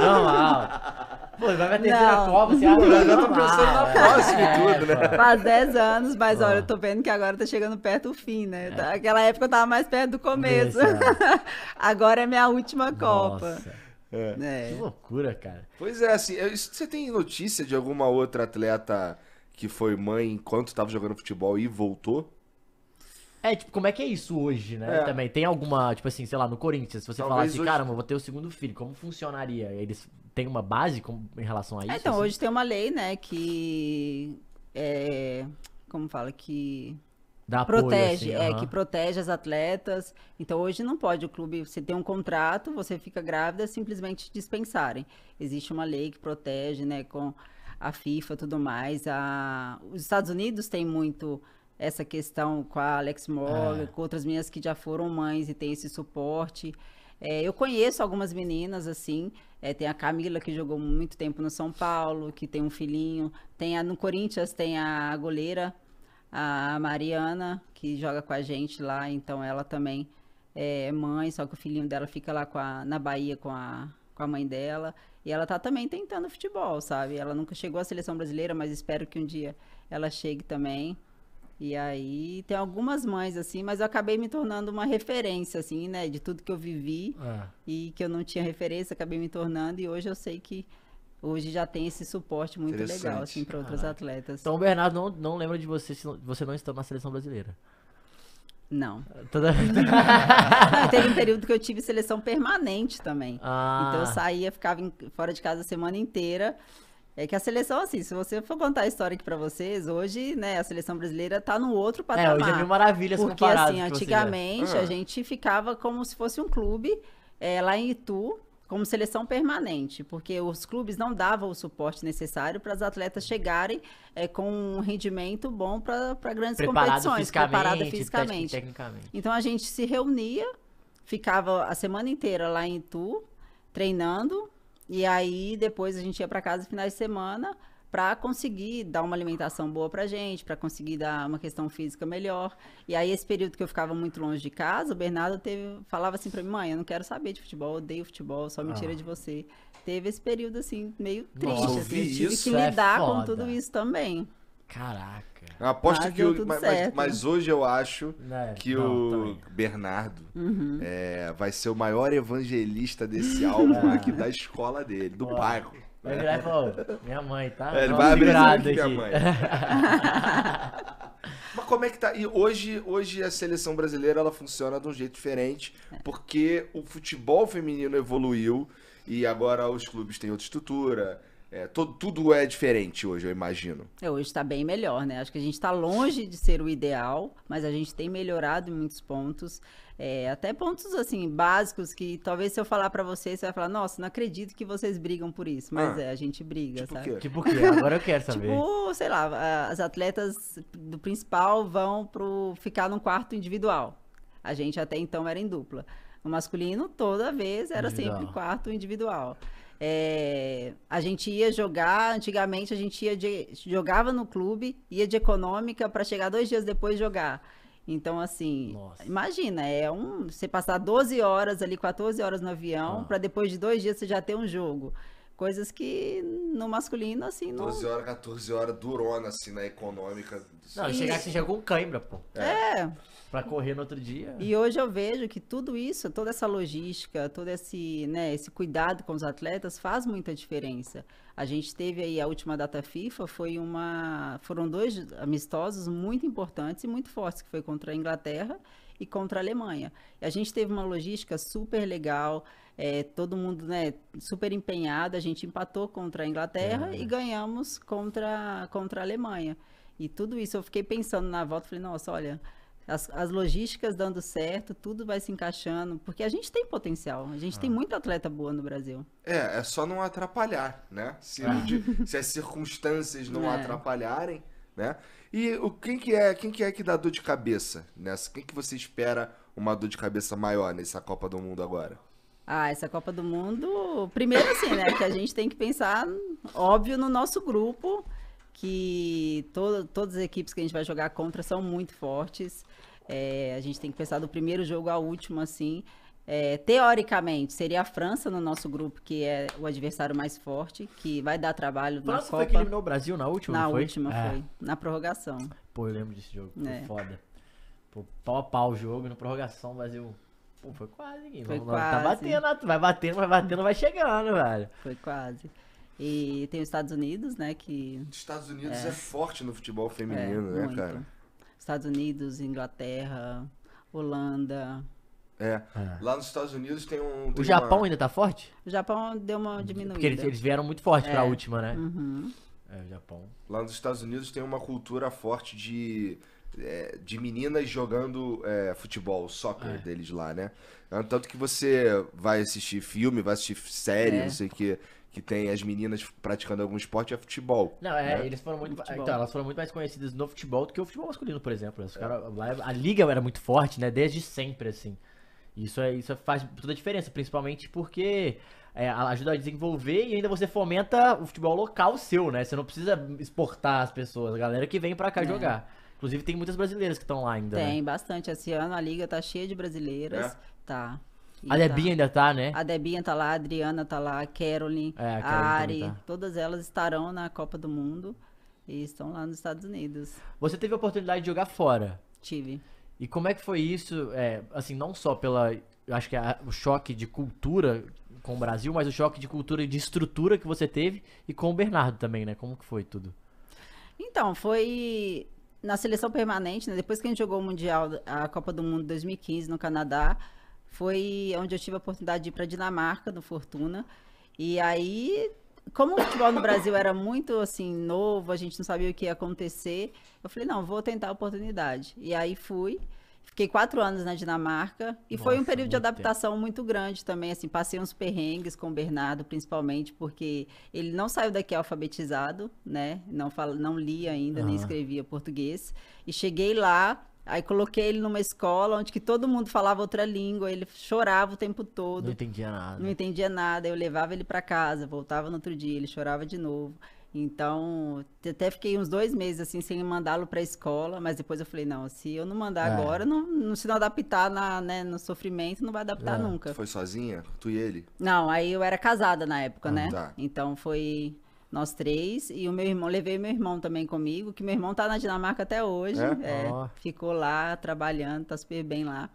nenhum. Não, não. Pô, vai pra a não. Copa, você assim, ah, Eu já tô pensando na próxima é, e tudo, né? É, Faz 10 anos, mas olha, eu tô vendo que agora tá chegando perto do fim, né? É. Aquela época eu tava mais perto do começo. Isso, é. agora é minha última Nossa. Copa. É. Que loucura, cara. Pois é, assim, você tem notícia de alguma outra atleta que foi mãe enquanto estava jogando futebol e voltou. É, tipo, como é que é isso hoje, né? É. Também tem alguma, tipo assim, sei lá, no Corinthians, se você Talvez falar assim, hoje... caramba, vou ter o segundo filho, como funcionaria? Eles têm uma base com... em relação a é, isso? É, então, assim? hoje tem uma lei, né, que. É, como fala? Que. Dá protege, assim, é, que protege as atletas. Então, hoje não pode o clube, você tem um contrato, você fica grávida, simplesmente dispensarem. Existe uma lei que protege, né, com a FIFA tudo mais. A... Os Estados Unidos têm muito essa questão com a Alex Morgan, é. com outras meninas que já foram mães e têm esse suporte. É, eu conheço algumas meninas assim. É, tem a Camila, que jogou muito tempo no São Paulo, que tem um filhinho. Tem a, no Corinthians tem a goleira, a Mariana, que joga com a gente lá. Então ela também é mãe, só que o filhinho dela fica lá a, na Bahia com a, com a mãe dela. E ela tá também tentando futebol, sabe? Ela nunca chegou à seleção brasileira, mas espero que um dia ela chegue também. E aí tem algumas mães assim, mas eu acabei me tornando uma referência assim, né, de tudo que eu vivi é. e que eu não tinha referência, acabei me tornando e hoje eu sei que hoje já tem esse suporte muito legal assim para outros atletas. Então Bernardo não, não lembra de você se você não está na seleção brasileira. Não. Toda... Teve um período que eu tive seleção permanente também. Ah. Então eu saía, ficava em, fora de casa a semana inteira. É que a seleção, assim, se você for contar a história aqui pra vocês, hoje, né, a seleção brasileira tá no outro patamar. É, hoje é mil maravilhas Porque, assim, né? antigamente, a ah. gente ficava como se fosse um clube é, lá em Itu, como seleção permanente, porque os clubes não davam o suporte necessário para as atletas uhum. chegarem é, com um rendimento bom para grandes preparado competições, fisicamente, preparada fisicamente. Tecnicamente. Então a gente se reunia, ficava a semana inteira lá em Itu, treinando, e aí depois a gente ia para casa no final de semana para conseguir dar uma alimentação boa para gente, para conseguir dar uma questão física melhor. E aí esse período que eu ficava muito longe de casa, o Bernardo teve, falava assim para mim, mãe, eu não quero saber de futebol, odeio futebol, só me tira ah. de você. Teve esse período assim meio triste, Nossa, assim, eu tive isso que é lidar é com tudo isso também. Caraca. Aposto mas que o, mas, mas, mas, hoje eu acho é, que não, o Bernardo uhum. é, vai ser o maior evangelista desse álbum é. aqui da escola dele, do bairro. Vai virar e falar, minha mãe, tá? É, ele vai abrir é aqui, minha mãe. Mas como é que tá? E hoje, hoje a seleção brasileira ela funciona de um jeito diferente, é. porque o futebol feminino evoluiu e agora os clubes têm outra estrutura. É, todo, tudo é diferente hoje, eu imagino. É, hoje está bem melhor, né? Acho que a gente está longe de ser o ideal, mas a gente tem melhorado em muitos pontos. É, até pontos assim básicos que talvez se eu falar para vocês, você vai falar, nossa, não acredito que vocês brigam por isso, mas ah, é, a gente briga, tipo sabe? Quê? Tipo o quê? Agora eu quero saber. tipo, sei lá, as atletas do principal vão pro ficar num quarto individual. A gente até então era em dupla. o masculino, toda vez era individual. sempre quarto individual. É, a gente ia jogar, antigamente a gente ia de, jogava no clube, ia de econômica para chegar dois dias depois jogar. Então, assim, Nossa. imagina, é um. Você passar 12 horas ali, 14 horas no avião, ah. para depois de dois dias você já ter um jogo. Coisas que no masculino, assim, não. 12 horas, 14 horas durona, assim, na econômica. Não, chegar assim já com cãibra, pô. é. é para correr no outro dia. E hoje eu vejo que tudo isso, toda essa logística, todo esse, né, esse cuidado com os atletas faz muita diferença. A gente teve aí a última data FIFA, foi uma, foram dois amistosos muito importantes e muito fortes, que foi contra a Inglaterra e contra a Alemanha. A gente teve uma logística super legal, é, todo mundo né, super empenhado. A gente empatou contra a Inglaterra é. e ganhamos contra, contra a Alemanha. E tudo isso eu fiquei pensando na volta, falei, nossa, olha, as, as logísticas dando certo, tudo vai se encaixando, porque a gente tem potencial, a gente ah. tem muita atleta boa no Brasil. É, é só não atrapalhar, né? Se, ah. de, se as circunstâncias não é. atrapalharem, né? E o, quem, que é, quem que é que dá dor de cabeça nessa? Quem que você espera uma dor de cabeça maior nessa Copa do Mundo agora? Ah, essa Copa do Mundo, primeiro assim, né, que a gente tem que pensar, óbvio, no nosso grupo, que todas as equipes que a gente vai jogar contra são muito fortes. É, a gente tem que pensar do primeiro jogo ao último, assim. É, teoricamente, seria a França no nosso grupo, que é o adversário mais forte, que vai dar trabalho França na Copa. França foi que eliminou o Brasil na última, Na foi? última, é. foi. Na prorrogação. Pô, eu lembro desse jogo, foi é. foda. Pô, pau a pau o jogo, na prorrogação o Brasil... Pô, foi quase, hein? Foi Vamos, tá quase. Tá batendo, vai batendo, vai batendo, vai chegando, velho. Foi quase. E tem os Estados Unidos, né? Que Estados Unidos é, é forte no futebol feminino, é, né, muito. cara? Estados Unidos, Inglaterra, Holanda. É. é. Lá nos Estados Unidos tem um. Tem o Japão uma... ainda tá forte? O Japão deu uma diminuída. Porque eles, eles vieram muito forte é. pra última, né? Uhum. É, o Japão. Lá nos Estados Unidos tem uma cultura forte de. É, de meninas jogando é, futebol, soccer é. deles lá, né? Tanto que você vai assistir filme, vai assistir série, é. não sei o quê que tem as meninas praticando algum esporte é futebol. Não, é, né? eles foram muito. Então, elas foram muito mais conhecidas no futebol do que o futebol masculino, por exemplo. É. cara é, a liga era muito forte, né? Desde sempre, assim. Isso, é, isso é, faz toda a diferença, principalmente porque é, ajuda a desenvolver e ainda você fomenta o futebol local seu, né? Você não precisa exportar as pessoas, a galera que vem para cá é. jogar. Inclusive tem muitas brasileiras que estão lá ainda. Tem né? bastante. Esse ano a liga tá cheia de brasileiras. É. Tá. A Debinha tá. ainda tá, né? A Debinha tá lá, a Adriana tá lá, a Caroline, é, a, Caroline a, Ari, tá. todas elas estarão na Copa do Mundo e estão lá nos Estados Unidos. Você teve a oportunidade de jogar fora? Tive. E como é que foi isso? É, assim, não só pela. Eu acho que é o choque de cultura com o Brasil, mas o choque de cultura e de estrutura que você teve e com o Bernardo também, né? Como que foi tudo? Então, foi na seleção permanente, né? Depois que a gente jogou o Mundial, a Copa do Mundo 2015 no Canadá, foi onde eu tive a oportunidade de ir para Dinamarca, no Fortuna. E aí, como o futebol no Brasil era muito assim novo, a gente não sabia o que ia acontecer, eu falei, não, vou tentar a oportunidade. E aí fui. Fiquei quatro anos na Dinamarca e Nossa, foi um período de adaptação tempo. muito grande também, assim, passei uns perrengues com o Bernardo, principalmente, porque ele não saiu daqui alfabetizado, né? Não, fala, não lia ainda, uhum. nem escrevia português. E cheguei lá, Aí coloquei ele numa escola onde que todo mundo falava outra língua, ele chorava o tempo todo. Não entendia nada. Não entendia nada. Eu levava ele para casa, voltava no outro dia, ele chorava de novo. Então, até fiquei uns dois meses assim sem mandá-lo para a escola, mas depois eu falei não, se eu não mandar é. agora, não, não, se não adaptar na, né, no sofrimento, não vai adaptar é. nunca. Foi sozinha, tu e ele? Não, aí eu era casada na época, ah, né? Tá. Então foi nós três. E o meu irmão, levei meu irmão também comigo, que meu irmão está na Dinamarca até hoje. É? É, oh. Ficou lá trabalhando, tá super bem lá.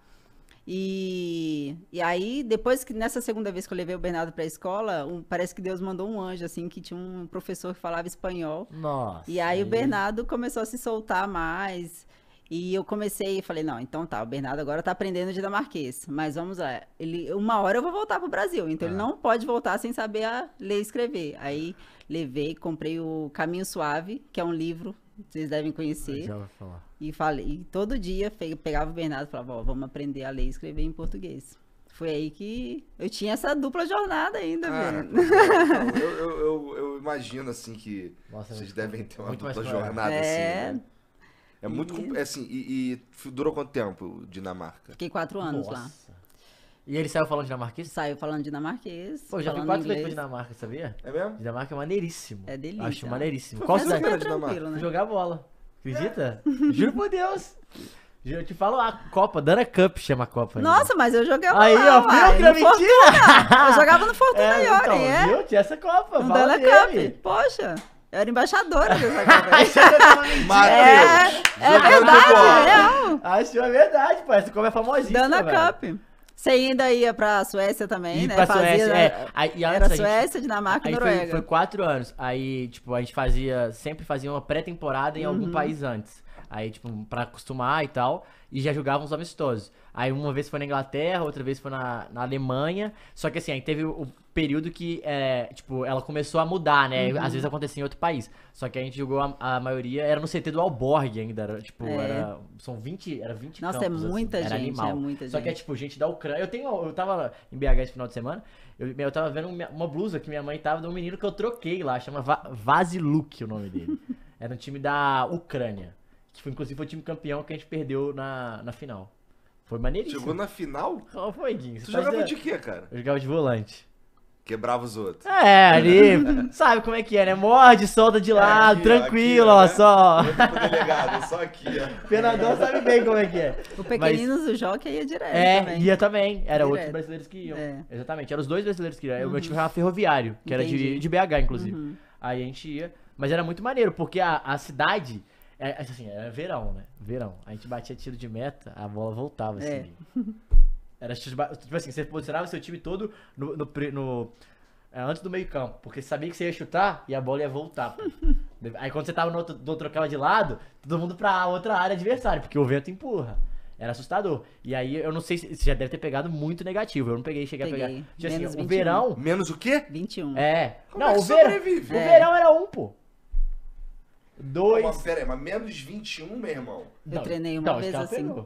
E, e aí, depois que nessa segunda vez que eu levei o Bernardo para a escola, um, parece que Deus mandou um anjo, assim, que tinha um professor que falava espanhol. Nossa. E aí, aí o Bernardo começou a se soltar mais. E eu comecei e falei, não, então tá, o Bernardo agora tá aprendendo dinamarquês, mas vamos lá, ele, uma hora eu vou voltar pro Brasil, então ah. ele é. não pode voltar sem saber a ler e escrever. Aí levei, comprei o Caminho Suave, que é um livro, vocês devem conhecer. Já vou falar. E falei, e todo dia pegava o Bernardo e falava, ó, vamos aprender a ler e escrever em português. Foi aí que eu tinha essa dupla jornada ainda, velho. Então, eu, eu, eu, eu, imagino, assim, que Nossa, vocês é devem ter uma dupla jornada, é... assim, né? É muito. E... É assim, e, e, durou quanto tempo Dinamarca? Fiquei quatro anos Nossa. lá. E ele saiu falando dinamarquês? Saiu falando dinamarquês. Pô, já fui quatro vezes pra Dinamarca, sabia? É mesmo? Dinamarca é maneiríssimo. É delícia. Acho maneiríssimo. Pô, Qual você é era Dinamarca? Né? Jogar bola. Acredita? É. Juro por Deus. Eu te falo a Copa, Dana Cup chama a Copa. Ainda. Nossa, mas eu joguei lá. Aí, viu? que uai, mentira! Fortuna. Eu jogava no Fortuna é, Iori, então, é? Viu? Tinha essa Copa, no Dana dele. Cup, poxa. Eu era embaixadora dessa conferência. É, é verdade, não. Achou é verdade, pô. Essa Copa é famosíssima, Dana Cup. Você ainda ia pra Suécia também, e né? Pra fazia, Suécia, é. Aí, e era Suécia, Dinamarca e Noruega. Foi, foi, quatro anos. Aí, tipo, a gente fazia, sempre fazia uma pré-temporada em uhum. algum país antes. Aí, tipo, pra acostumar e tal. E já jogavam os amistosos. Aí uma vez foi na Inglaterra, outra vez foi na, na Alemanha. Só que assim, aí teve o período que, é, tipo, ela começou a mudar, né? Uhum. Às vezes acontecia em outro país. Só que a gente jogou a, a maioria, era no CT do Alborg ainda, era, tipo, é. era, são 20, era 20 Nossa, é campos, assim, é muita assim, gente, animal. é muita Só que é, tipo, gente da Ucrânia. Eu tenho, eu tava em BH esse final de semana, eu, eu tava vendo uma blusa que minha mãe tava de um menino que eu troquei lá, chama Va Vaziluk o nome dele. era um time da Ucrânia. Que foi, inclusive foi o time campeão que a gente perdeu na, na final. Foi maneiríssimo. Chegou na final? Qual foi, Guinho? Você tá jogava de... de quê, cara? Eu jogava de volante. Quebrava os outros. É, ali. sabe como é que é, né? Morde, solta de é, lado, é, aqui, tranquilo, ó, aqui, ó, né? só. delegado, só aqui, ó. Penador sabe bem como é que é. O Pequeninos Mas... do Joque ia direto. É, também. ia também. Era direto. outros brasileiros que iam. É. Exatamente, eram os dois brasileiros que iam. Uhum. O meu time era ferroviário, que Entendi. era de, de BH, inclusive. Uhum. Aí a gente ia. Mas era muito maneiro, porque a, a cidade é, é, assim, era verão, né? Verão. A gente batia tiro de meta, a bola voltava, é. assim. É. Era tipo, tipo assim, você posicionava seu time todo no, no, no é, antes do meio-campo, porque você sabia que você ia chutar e a bola ia voltar. Aí quando você tava no outro, do outro de lado, todo mundo pra outra área adversária, porque o vento empurra. Era assustador. E aí, eu não sei se você já deve ter pegado muito negativo. Eu não peguei, cheguei peguei. a pegar. Tipo, assim, o verão. Menos o quê? 21. É. Como não, é o verão. O verão era um, pô. Dois. Mas, pera aí, mas menos 21, meu irmão. Eu não, treinei uma não, vez assim.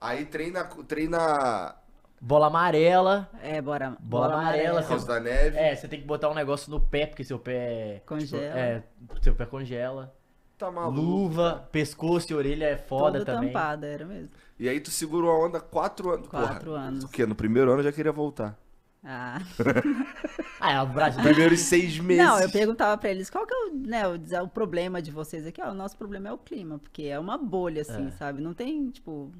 Aí treina, treina. Bola amarela. É, bora. Bola, bola amarela. amarela. Por da neve. É, você tem que botar um negócio no pé, porque seu pé. É, tipo, congela. Tipo, é, seu pé congela. Tá maluco. Luva, cara. pescoço e orelha é foda Todo também. tampada, era mesmo. E aí tu segurou a onda quatro anos. Quatro Porra, anos. O quê? No primeiro ano eu já queria voltar. Ah. Ah, é o Brasil. Primeiros seis meses. Não, eu perguntava pra eles qual que é o, né, o, o problema de vocês aqui. Ó, ah, o nosso problema é o clima, porque é uma bolha, assim, é. sabe? Não tem, tipo,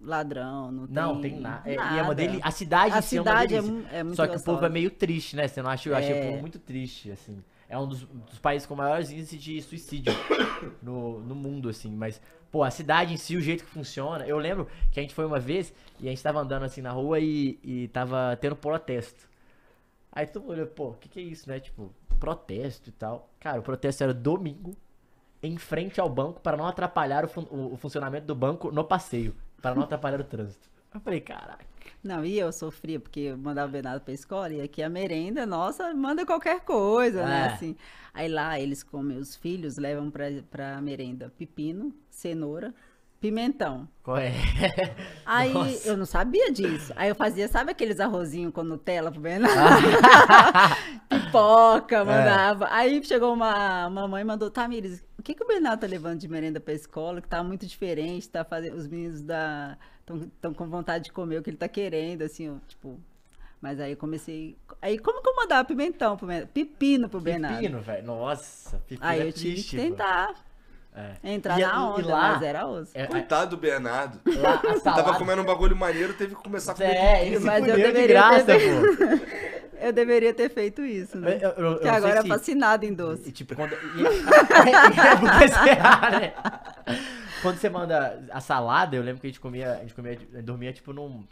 ladrão, não, não tem, tem nada. É, e é uma A cidade, a em si é cidade é, uma é, é muito Só que gostosa. o povo é meio triste, né? Você não acha? Eu achei o é. povo muito triste, assim. É um dos, dos países com maiores índices de suicídio no, no mundo, assim. Mas, pô, a cidade em si, o jeito que funciona. Eu lembro que a gente foi uma vez e a gente tava andando assim na rua e, e tava tendo protesto. Aí todo mundo olhou, pô, o que, que é isso, né? Tipo, protesto e tal. Cara, o protesto era domingo, em frente ao banco, para não atrapalhar o, fun o funcionamento do banco no passeio, para não atrapalhar o trânsito. Eu falei, caraca. Não, e eu sofria, porque eu mandava o Bernardo pra escola, e aqui a merenda, nossa, manda qualquer coisa, né, é. né? Assim. Aí lá eles comem, os filhos levam pra, pra merenda pepino, cenoura, Pimentão. É? Aí Nossa. eu não sabia disso. Aí eu fazia, sabe aqueles arrozinhos com Nutella pro Bernardo? Pipoca, é. mandava. É. Aí chegou uma mamãe e mandou, Tamires, o que, que o Bernardo tá levando de merenda pra escola? Que tá muito diferente, tá fazendo. Os meninos da. estão com vontade de comer o que ele tá querendo, assim, ó, tipo. Mas aí eu comecei. Aí como que eu mandava pimentão pro Bernardo? Pepino pro Bernardo. Pepino, velho. Nossa, pepino. Aí é eu tive que tentar. É. Entrar e, na onda, e lá, mas era osso. É, Coitado do Bernardo. Lá, Tava comendo um bagulho maneiro, teve que começar a comer. É, mas eu deveria de graça, ter... Eu deveria ter feito isso, né? Eu, eu, agora é fascinado em doce. E, tipo, quando... E... é, né? quando você manda a salada, eu lembro que a gente comia, a gente comia, eh, dormia, tipo, num,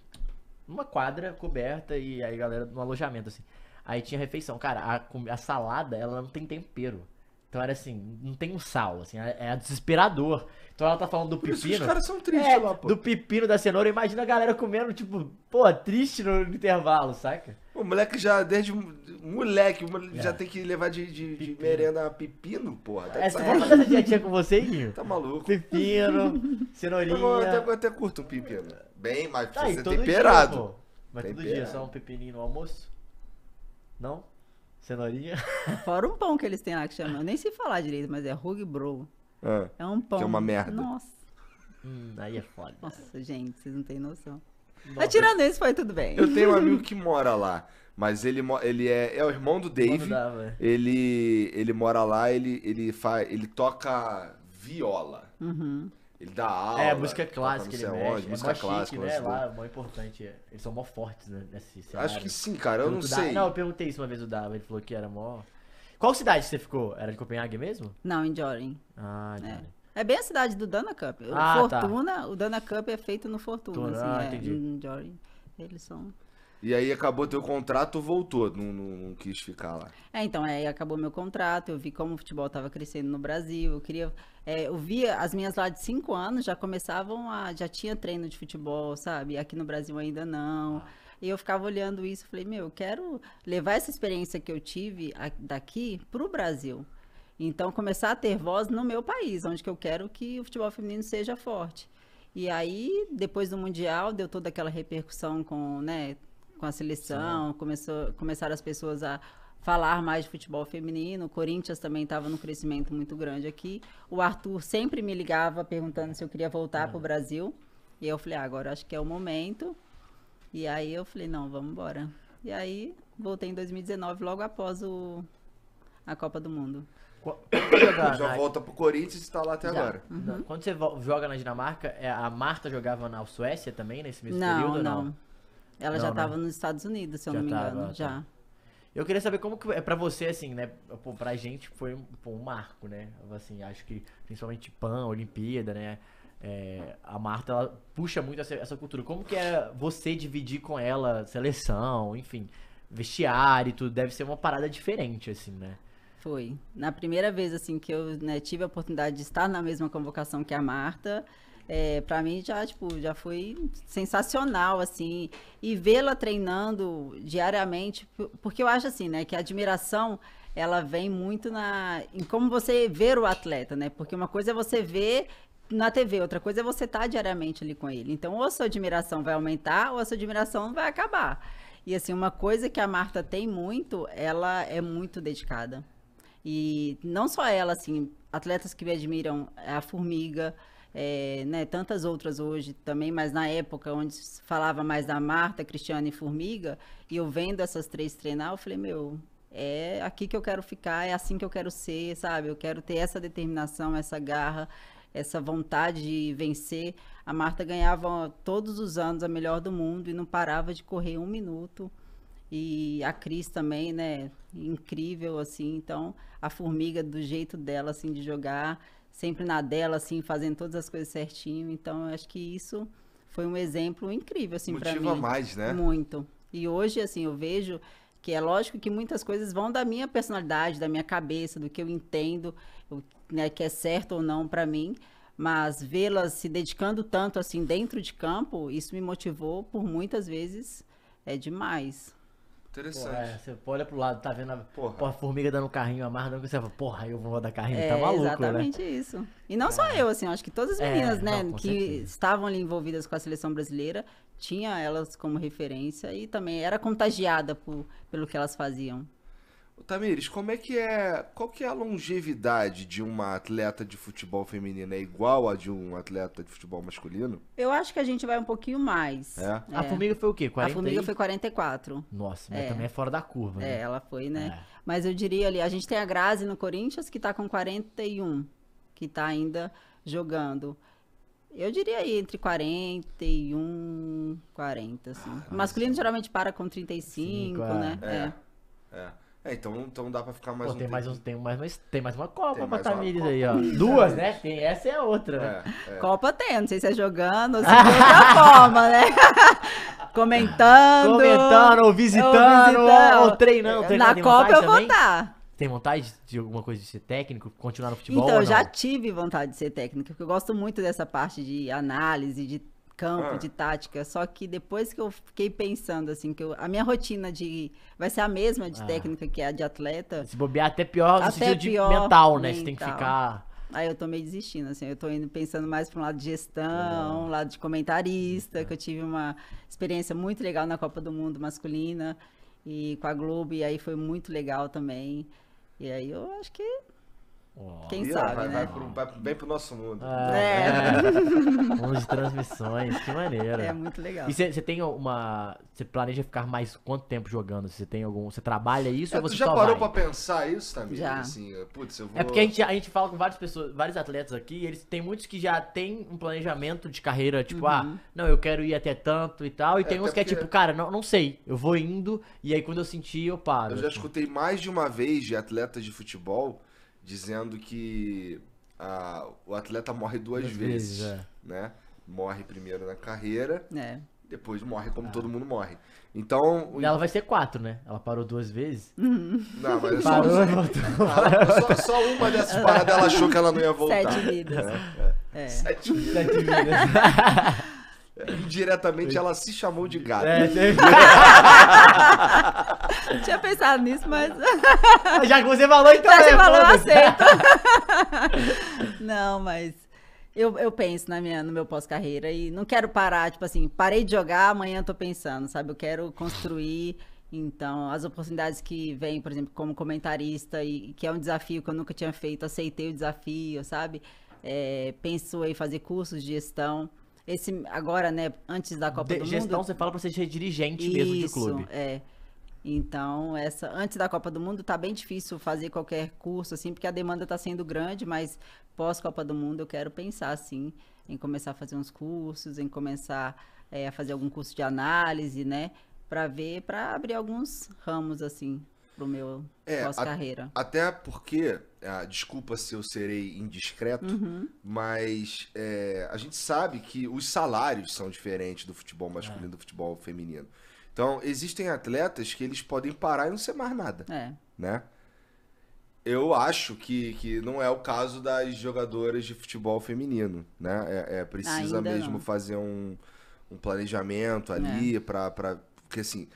numa quadra coberta e aí a galera num alojamento, assim. Aí tinha refeição. Cara, a, a salada, ela não tem tempero. Então era assim, não tem um sal, assim, é, é desesperador. Então ela tá falando do Por pepino. Isso os caras são tristes é, lá, pô. Do pepino da cenoura, imagina a galera comendo, tipo, pô, triste no intervalo, saca? O moleque já, desde moleque, é. já tem que levar de, de, de merenda pepino, porra. É, tá Essa tá fazer dietinha com você, Guinho? Tá maluco. Pepino, cenourinha. Eu até, eu até curto um pepino. Bem, mas tá, precisa ser temperado. Dia, pô. Mas temperado. todo dia só um pepininho no almoço? Não? Cenourinha. É, fora um pão que eles têm lá que chama. Eu nem sei falar direito, mas é rug bro. É, é um pão. Que é uma merda. Nossa. Hum, aí é foda. Nossa, gente, vocês não têm noção. Nossa. Mas isso, foi tudo bem. Eu tenho um amigo que mora lá. Mas ele, ele é, é o irmão do Dave. Dá, ele, ele mora lá, ele, ele, faz ele toca viola. Uhum. Ele dá é, aula. É, música clássica, né? ele mexe. é música clássica, chique, né? Lá, mó importante. É. Eles são mó fortes né, nesse cenário. Acho que sim, cara, eu Pelo não sei. Da... Não, eu perguntei isso uma vez do Dava, ele falou que era mó... Qual cidade você ficou? Era de Copenhague mesmo? Não, em Jorin. Ah, é. Jorin. É. é. bem a cidade do Dana Cup. O ah, tá. Fortuna, tá. o Dana Cup é feito no Fortuna, Tô, assim, ah, é, entendi. em Jorin. Eles são... E aí acabou teu contrato, voltou, não, não, não, quis ficar lá. É, então, é, aí acabou meu contrato, eu vi como o futebol estava crescendo no Brasil, eu queria... É, eu via as minhas lá de cinco anos, já começavam a... já tinha treino de futebol, sabe? Aqui no Brasil ainda não. E eu ficava olhando isso, falei, meu, eu quero levar essa experiência que eu tive daqui para o Brasil. Então, começar a ter voz no meu país, onde que eu quero que o futebol feminino seja forte. E aí, depois do Mundial, deu toda aquela repercussão com, né, com a seleção, começou, começaram as pessoas a falar mais de futebol feminino. O Corinthians também estava num crescimento muito grande aqui. O Arthur sempre me ligava perguntando se eu queria voltar é. para o Brasil. E eu falei, ah, agora acho que é o momento. E aí eu falei, não, vamos embora. E aí voltei em 2019, logo após o, a Copa do Mundo. já volta volta pro Corinthians e está lá até já. agora. Uhum. Quando você joga na Dinamarca, é, a Marta jogava na Suécia também nesse mesmo não, período? Não, não. Ela não, já estava né? nos Estados Unidos, se eu já não me engano, já. Eu queria saber como que é para você assim, né? Pô, pra gente foi um, pô, um marco, né? Assim, acho que principalmente PAN, Olimpíada, né? É, a Marta ela puxa muito essa, essa, cultura. Como que é você dividir com ela seleção, enfim, vestiário e tudo? Deve ser uma parada diferente, assim, né? Foi. Na primeira vez, assim, que eu né, tive a oportunidade de estar na mesma convocação que a Marta, é, para mim já, tipo, já foi sensacional, assim. E vê-la treinando diariamente, porque eu acho assim, né, que a admiração ela vem muito na em como você ver o atleta, né? Porque uma coisa é você ver na TV, outra coisa é você estar tá diariamente ali com ele. Então, ou a sua admiração vai aumentar, ou a sua admiração vai acabar. E assim, uma coisa que a Marta tem muito, ela é muito dedicada. E não só ela, assim, atletas que me admiram, a Formiga, é, né, tantas outras hoje também, mas na época onde falava mais da Marta, Cristiane e Formiga, e eu vendo essas três treinar, eu falei, meu, é aqui que eu quero ficar, é assim que eu quero ser, sabe? Eu quero ter essa determinação, essa garra, essa vontade de vencer. A Marta ganhava todos os anos a melhor do mundo e não parava de correr um minuto. E a Cris também, né? Incrível, assim. Então, a formiga, do jeito dela, assim, de jogar sempre na dela, assim, fazendo todas as coisas certinho. Então, eu acho que isso foi um exemplo incrível, assim, para mim. Motiva mais, né? Muito. E hoje, assim, eu vejo que é lógico que muitas coisas vão da minha personalidade, da minha cabeça, do que eu entendo, né, que é certo ou não para mim, mas vê-las se dedicando tanto assim dentro de campo, isso me motivou por muitas vezes é demais. Interessante. Porra, é, você olha pro lado, tá vendo a, porra. a formiga dando carrinho amarra, você fala, porra, eu vou rodar carrinho, tá é, tá maluco, né? exatamente né? isso. E não é. só eu, assim, acho que todas as é, meninas, é, né, não, que certeza. estavam ali envolvidas com a seleção brasileira, tinha elas como referência e também era contagiada por, pelo que elas faziam. Tamires, como é que é. Qual que é a longevidade de uma atleta de futebol feminino? É igual a de um atleta de futebol masculino? Eu acho que a gente vai um pouquinho mais. É? É. A formiga foi o quê? 40 a formiga e... foi 44. Nossa, mas é. também é fora da curva, né? É, ela foi, né? É. Mas eu diria ali, a gente tem a Grazi no Corinthians, que tá com 41, que tá ainda jogando. Eu diria aí entre 41, 40, assim. Ah, masculino geralmente para com 35, é. né? É. é. é. É, então, então dá pra ficar mais Pô, um tem, mais um, tem, mais uma, tem mais uma Copa pra Tamires tá aí, ó. Duas, né? né? Tem essa e é outra, né? É, é. Copa tem, não sei se é jogando ou se é de outra forma, né? Comentando. Comentando, ou visitando, ou, visitando. ou treinando, treinando. Na Copa eu vou estar. Tá. Tem vontade de alguma coisa de ser técnico, continuar no futebol? Então, eu já tive vontade de ser técnico, porque eu gosto muito dessa parte de análise, de campo, ah. de tática. Só que depois que eu fiquei pensando, assim, que eu, a minha rotina de. Vai ser a mesma de ah. técnica que a de atleta. Se bobear até pior no até sentido pior de mental, né? Mental. Você tem que ficar. Aí eu tô meio desistindo, assim, eu tô indo pensando mais para um lado de gestão, ah. um lado de comentarista, que eu tive uma experiência muito legal na Copa do Mundo masculina e com a Globo, e aí foi muito legal também. E aí eu acho que quem sabe, vai, né? Vai pro, vai, pro nosso mundo. Ah, é. é. de transmissões, que maneira. É muito legal. E você tem uma... Você planeja ficar mais quanto tempo jogando? Você tem algum... Você trabalha isso é, ou você já parou vai? pra pensar isso também? Já. Assim, é, putz, eu é vou... É porque a gente, a gente fala com várias pessoas, vários atletas aqui, e eles tem muitos que já tem um planejamento de carreira, tipo, ah, uhum. ah, não, eu quero ir até tanto e tal, e é, tem uns que é tipo, cara, não, não sei, eu vou indo, e aí quando eu sentir, eu paro. Eu já escutei mais de uma vez de atletas de futebol dizendo que a, ah, o atleta morre duas, duas vezes, vezes é. né? Morre primeiro na carreira, é. depois morre como ah. todo mundo morre. Então. O... Ela vai ser quatro, né? Ela parou duas vezes. Não, mas é só, parou, só, só, só, uma dessas paradas ela achou que ela não ia voltar. Né? É. É. Sete vidas. É, Sete vidas. Sete vidas. Indiretamente ela se chamou de gato. É, Tinha pensado nisso, mas. Ah, já que você falou, então. Já é, falou, eu aceito. Não, mas. Eu, eu penso na minha, no meu pós-carreira e não quero parar, tipo assim, parei de jogar, amanhã tô pensando, sabe? Eu quero construir. Então, as oportunidades que vêm, por exemplo, como comentarista, e que é um desafio que eu nunca tinha feito, aceitei o desafio, sabe? É, penso em fazer cursos de gestão esse agora, né, antes da Copa de, do gestão, Mundo. Gestão, você fala para você ser dirigente isso, mesmo de clube. É. Então, essa antes da Copa do Mundo tá bem difícil fazer qualquer curso assim, porque a demanda está sendo grande, mas pós Copa do Mundo eu quero pensar assim em começar a fazer uns cursos, em começar é, a fazer algum curso de análise, né, para ver, para abrir alguns ramos assim pro meu é, pós-carreira. Até porque, ah, desculpa se eu serei indiscreto, uhum. mas é, a gente sabe que os salários são diferentes do futebol é. masculino e do futebol feminino. Então, existem atletas que eles podem parar e não ser mais nada. É. Né? Eu acho que, que não é o caso das jogadoras de futebol feminino, né? É, é precisa Ainda mesmo não. fazer um, um planejamento é. ali é. para porque assim,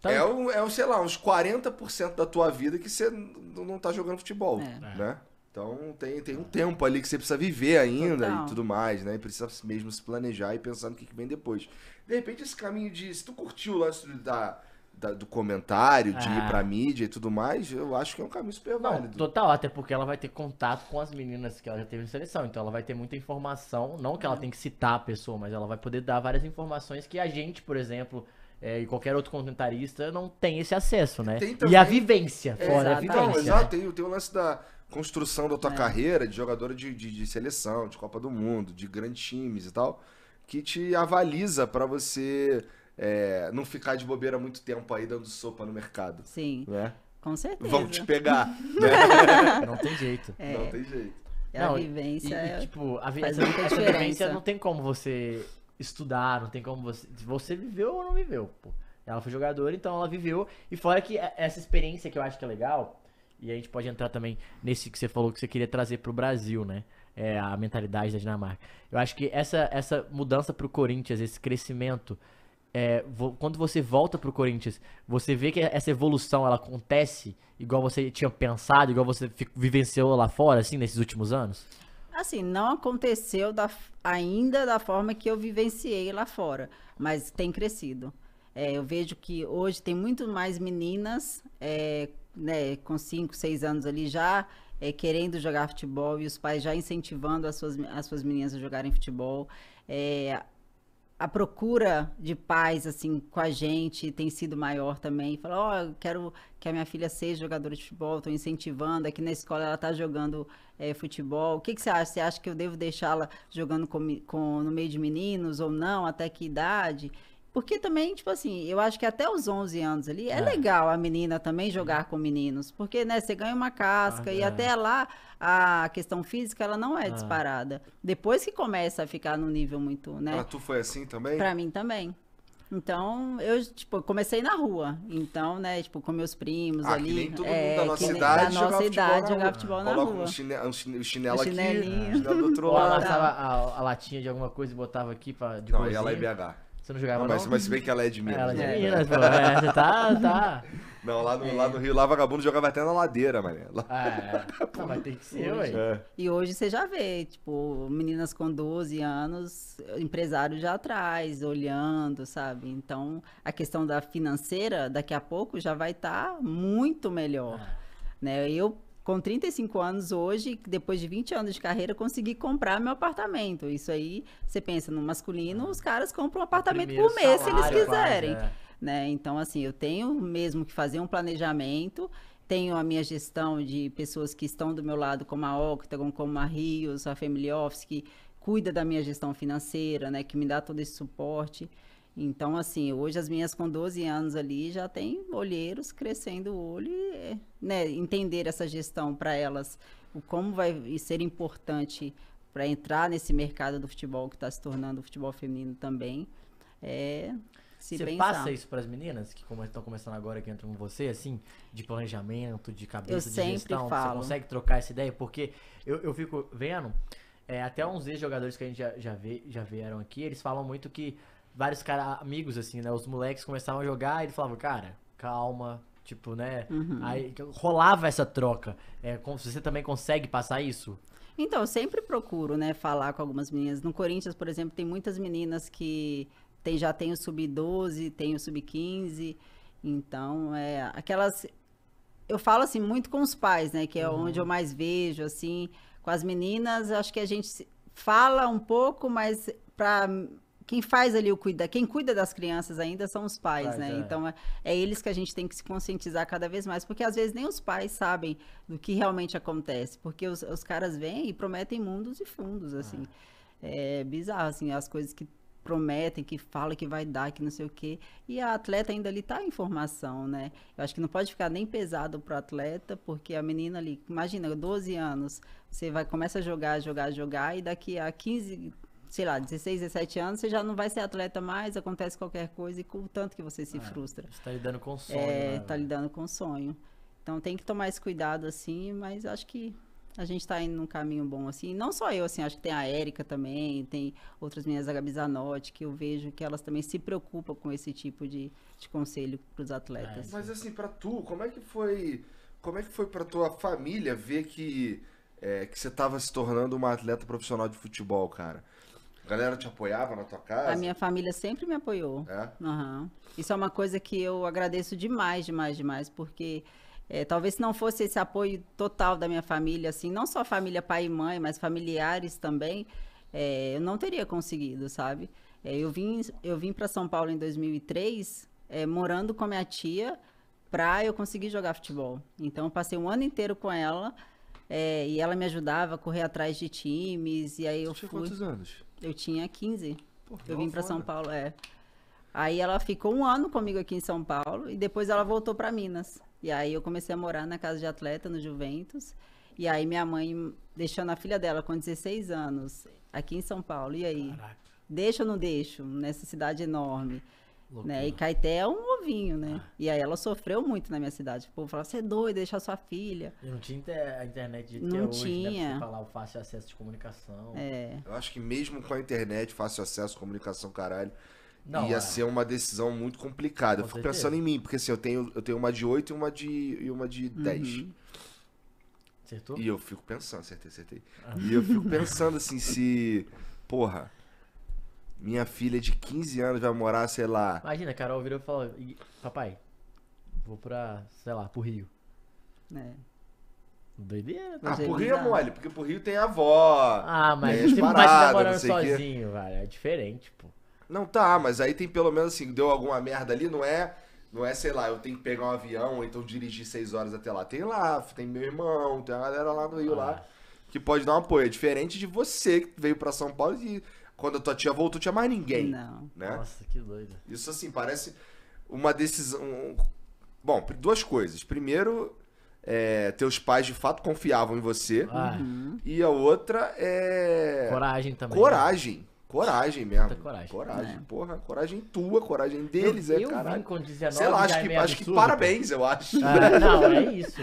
Tá. É, um, é um, sei lá, uns 40% da tua vida que você não tá jogando futebol, é. é. né? Então tem, tem um tempo ali que você precisa viver ainda Total. e tudo mais, né? E precisa mesmo se planejar e pensar no que, que vem depois. De repente, esse caminho de. Se tu curtiu o lance da, da, do comentário, de ah. ir é. pra mídia e tudo mais, eu acho que é um caminho super válido. total, até porque ela vai ter contato com as meninas que ela já teve na seleção. Então ela vai ter muita informação. Não que ela é. tenha que citar a pessoa, mas ela vai poder dar várias informações que a gente, por exemplo, é, e qualquer outro comentarista não tem esse acesso, né? Tem também... E a vivência, é, fora a vivência. exato, tem, tem o lance da construção da tua é. carreira de jogador de, de, de, seleção, de Copa do Mundo, de grandes times e tal, que te avaliza para você é, não ficar de bobeira muito tempo aí dando sopa no mercado. Sim. Né? Com certeza. Vão te pegar. né? não tem jeito. Não tem jeito. É. E a não, vivência. E, e, tipo, a, vi essa, essa vivência não tem como você estudar, não tem como você. Você viveu ou não viveu, pô. Ela foi jogadora, então ela viveu. E fora que é, essa experiência que eu acho que é legal, e a gente pode entrar também nesse que você falou que você queria trazer pro Brasil, né? É, a mentalidade da Dinamarca. Eu acho que essa, essa mudança pro Corinthians, esse crescimento. É, quando você volta pro Corinthians, você vê que essa evolução ela acontece igual você tinha pensado, igual você vivenciou lá fora, assim, nesses últimos anos? Assim, não aconteceu da, ainda da forma que eu vivenciei lá fora, mas tem crescido. É, eu vejo que hoje tem muito mais meninas é, né, com 5, 6 anos ali já é, querendo jogar futebol e os pais já incentivando as suas, as suas meninas a jogarem futebol. É, a procura de pais assim com a gente tem sido maior também. falou oh, eu quero que a minha filha seja jogadora de futebol, estou incentivando, aqui é na escola ela está jogando é, futebol. O que, que você acha? Você acha que eu devo deixá-la jogando com, com, no meio de meninos ou não? Até que idade? Porque também, tipo assim, eu acho que até os 11 anos ali é, é. legal a menina também jogar é. com meninos, porque né, você ganha uma casca ah, e é. até lá a questão física ela não é ah. disparada. Depois que começa a ficar num nível muito, né? Pra ah, tu foi assim também? Pra mim também. Então, eu, tipo, comecei na rua. Então, né, tipo, com meus primos ah, ali. Que nem todo é, mundo é, da nossa idade. Da nossa idade jogava futebol na rua. Chinelo, um chinelo, aqui, chinelo do outro lado. Amassava a, a, latinha de alguma coisa e botava aqui pra, de Não, e ela é BH. Você não jogava não, mas, não? Mas se bem que ela é de Minas. Ela é de né? Minas, pô. É, você tá, tá. Não, lá no, é. lá no Rio, lá vagabundo jogava até na ladeira, mané. Lá... Ah, é. não, mas tem que ser, ué. É. E hoje você já vê, tipo, meninas com 12 anos, empresário já atrás, olhando, sabe? Então, a questão da financeira, daqui a pouco, já vai estar tá muito melhor. Ah. Né? Eu, com 35 anos hoje, depois de 20 anos de carreira, consegui comprar meu apartamento. Isso aí, você pensa no masculino, ah. os caras compram um apartamento por mês, salário, se eles quiserem. Quase, é né? Então, assim, eu tenho mesmo que fazer um planejamento tenho a minha gestão de pessoas que estão do meu lado, como a Octagon, como a Rios, a Family Office, que cuida da minha gestão financeira, né, que me dá todo esse suporte. Então, assim, hoje as minhas com 12 anos ali já tem olheiros crescendo o olho e, né, entender essa gestão para elas, o como vai ser importante para entrar nesse mercado do futebol que está se tornando o futebol feminino também. É, se você pensar. passa isso para as meninas que estão começando agora, que entram com você, assim, de planejamento, de cabeça, eu de gestão? Falo. Você consegue trocar essa ideia? Porque eu, eu fico vendo, é, até uns ex-jogadores que a gente já, já, vê, já vieram aqui, eles falam muito que vários caras, amigos, assim, né? Os moleques começavam a jogar e eles falavam, cara, calma, Tipo, né? Uhum. Aí rolava essa troca. É, você também consegue passar isso? Então, eu sempre procuro, né, falar com algumas meninas. No Corinthians, por exemplo, tem muitas meninas que tem, já tem o sub-12, tem o sub-15. Então, é, aquelas. Eu falo assim muito com os pais, né? Que é uhum. onde eu uhum. mais vejo, assim. Com as meninas, acho que a gente fala um pouco, mas para quem faz ali o cuida, quem cuida das crianças ainda são os pais, Mas, né? É. Então é, é, eles que a gente tem que se conscientizar cada vez mais, porque às vezes nem os pais sabem do que realmente acontece, porque os, os caras vêm e prometem mundos e fundos, assim. É, é bizarro, assim, as coisas que prometem, que fala que vai dar, que não sei o quê. E a atleta ainda ali está em formação, né? Eu acho que não pode ficar nem pesado para o atleta, porque a menina ali, imagina, 12 anos, você vai começa a jogar, jogar, jogar, e daqui a 15, sei lá, 16, 17 anos, você já não vai ser atleta mais, acontece qualquer coisa, e com o tanto que você se é, frustra. Você está lidando com sonho. É, está né? Tá lidando com sonho. Então tem que tomar esse cuidado, assim, mas acho que a gente está indo num caminho bom, assim. Não só eu, assim, acho que tem a Érica também, tem outras meninas da Gabi Zanotti, que eu vejo que elas também se preocupam com esse tipo de, de conselho para os atletas. mas assim, para tu, como é que foi, como é que foi para tua família ver que é, que você estava se tornando uma atleta profissional de futebol, cara? A galera te apoiava na tua casa? A minha família sempre me apoiou. É? Uhum. Isso é uma coisa que eu agradeço demais, demais, demais, porque é, talvez se não fosse esse apoio total da minha família, assim, não só família pai e mãe, mas familiares também, é, eu não teria conseguido, sabe? É, eu vim, eu vim para São Paulo em 2003, é, morando com a minha tia, para eu conseguir jogar futebol. Então, eu passei um ano inteiro com ela é, e ela me ajudava a correr atrás de times. E aí eu Você fui. quantos anos? Eu tinha 15. Porra, eu vim para São Paulo, é. Aí ela ficou um ano comigo aqui em São Paulo e depois ela voltou para Minas. E aí eu comecei a morar na casa de atleta, no Juventus. E aí minha mãe deixou na filha dela com 16 anos, aqui em São Paulo. E aí? Caraca. Deixa ou não deixo? Nessa cidade enorme. Loucura. Né? E Caeté é um ovinho, né? Ah. E aí ela sofreu muito na minha cidade. O povo falava, você é doido, deixa sua filha. E não tinha inter a internet de não hoje, né? tinha. Né? falar o fácil acesso de comunicação. É. Eu acho que mesmo com a internet, fácil acesso, comunicação, caralho, não, ia é. ser uma decisão muito complicada. eu fico pensando em mim, porque assim, eu tenho, eu tenho uma de 8 e uma de, e uma de 10. Uhum. Acertou? E eu fico pensando, acertei, acertei. Ah. E eu fico pensando assim, se. Porra. Minha filha de 15 anos vai morar, sei lá. Imagina, a Carol virou e falou: Papai, vou pra, sei lá, pro Rio. Né? Doideira, Ah, pro é Rio é mole, porque pro Rio tem a avó. Ah, mas você imagina morando sozinho, velho. É diferente, pô. Não tá, mas aí tem pelo menos assim, deu alguma merda ali, não é. Não é, sei lá, eu tenho que pegar um avião, ou então dirigir seis horas até lá. Tem lá, tem meu irmão, tem a galera lá no Rio ah. lá que pode dar um apoio. É diferente de você que veio para São Paulo e quando a tua tia voltou, tinha mais ninguém. Não. Né? Nossa, que doido. Isso assim, parece uma decisão. Bom, duas coisas. Primeiro, é, teus pais de fato confiavam em você. Ah. Uhum. E a outra é. Coragem também. Né? Coragem. Né? Coragem mesmo. Puta coragem. Coragem, né? porra. Coragem tua, coragem deles, eu, é, eu caralho. com 19 Sei lá, é acho que, é acho absurdo, que parabéns, eu acho. Ah, não, é isso.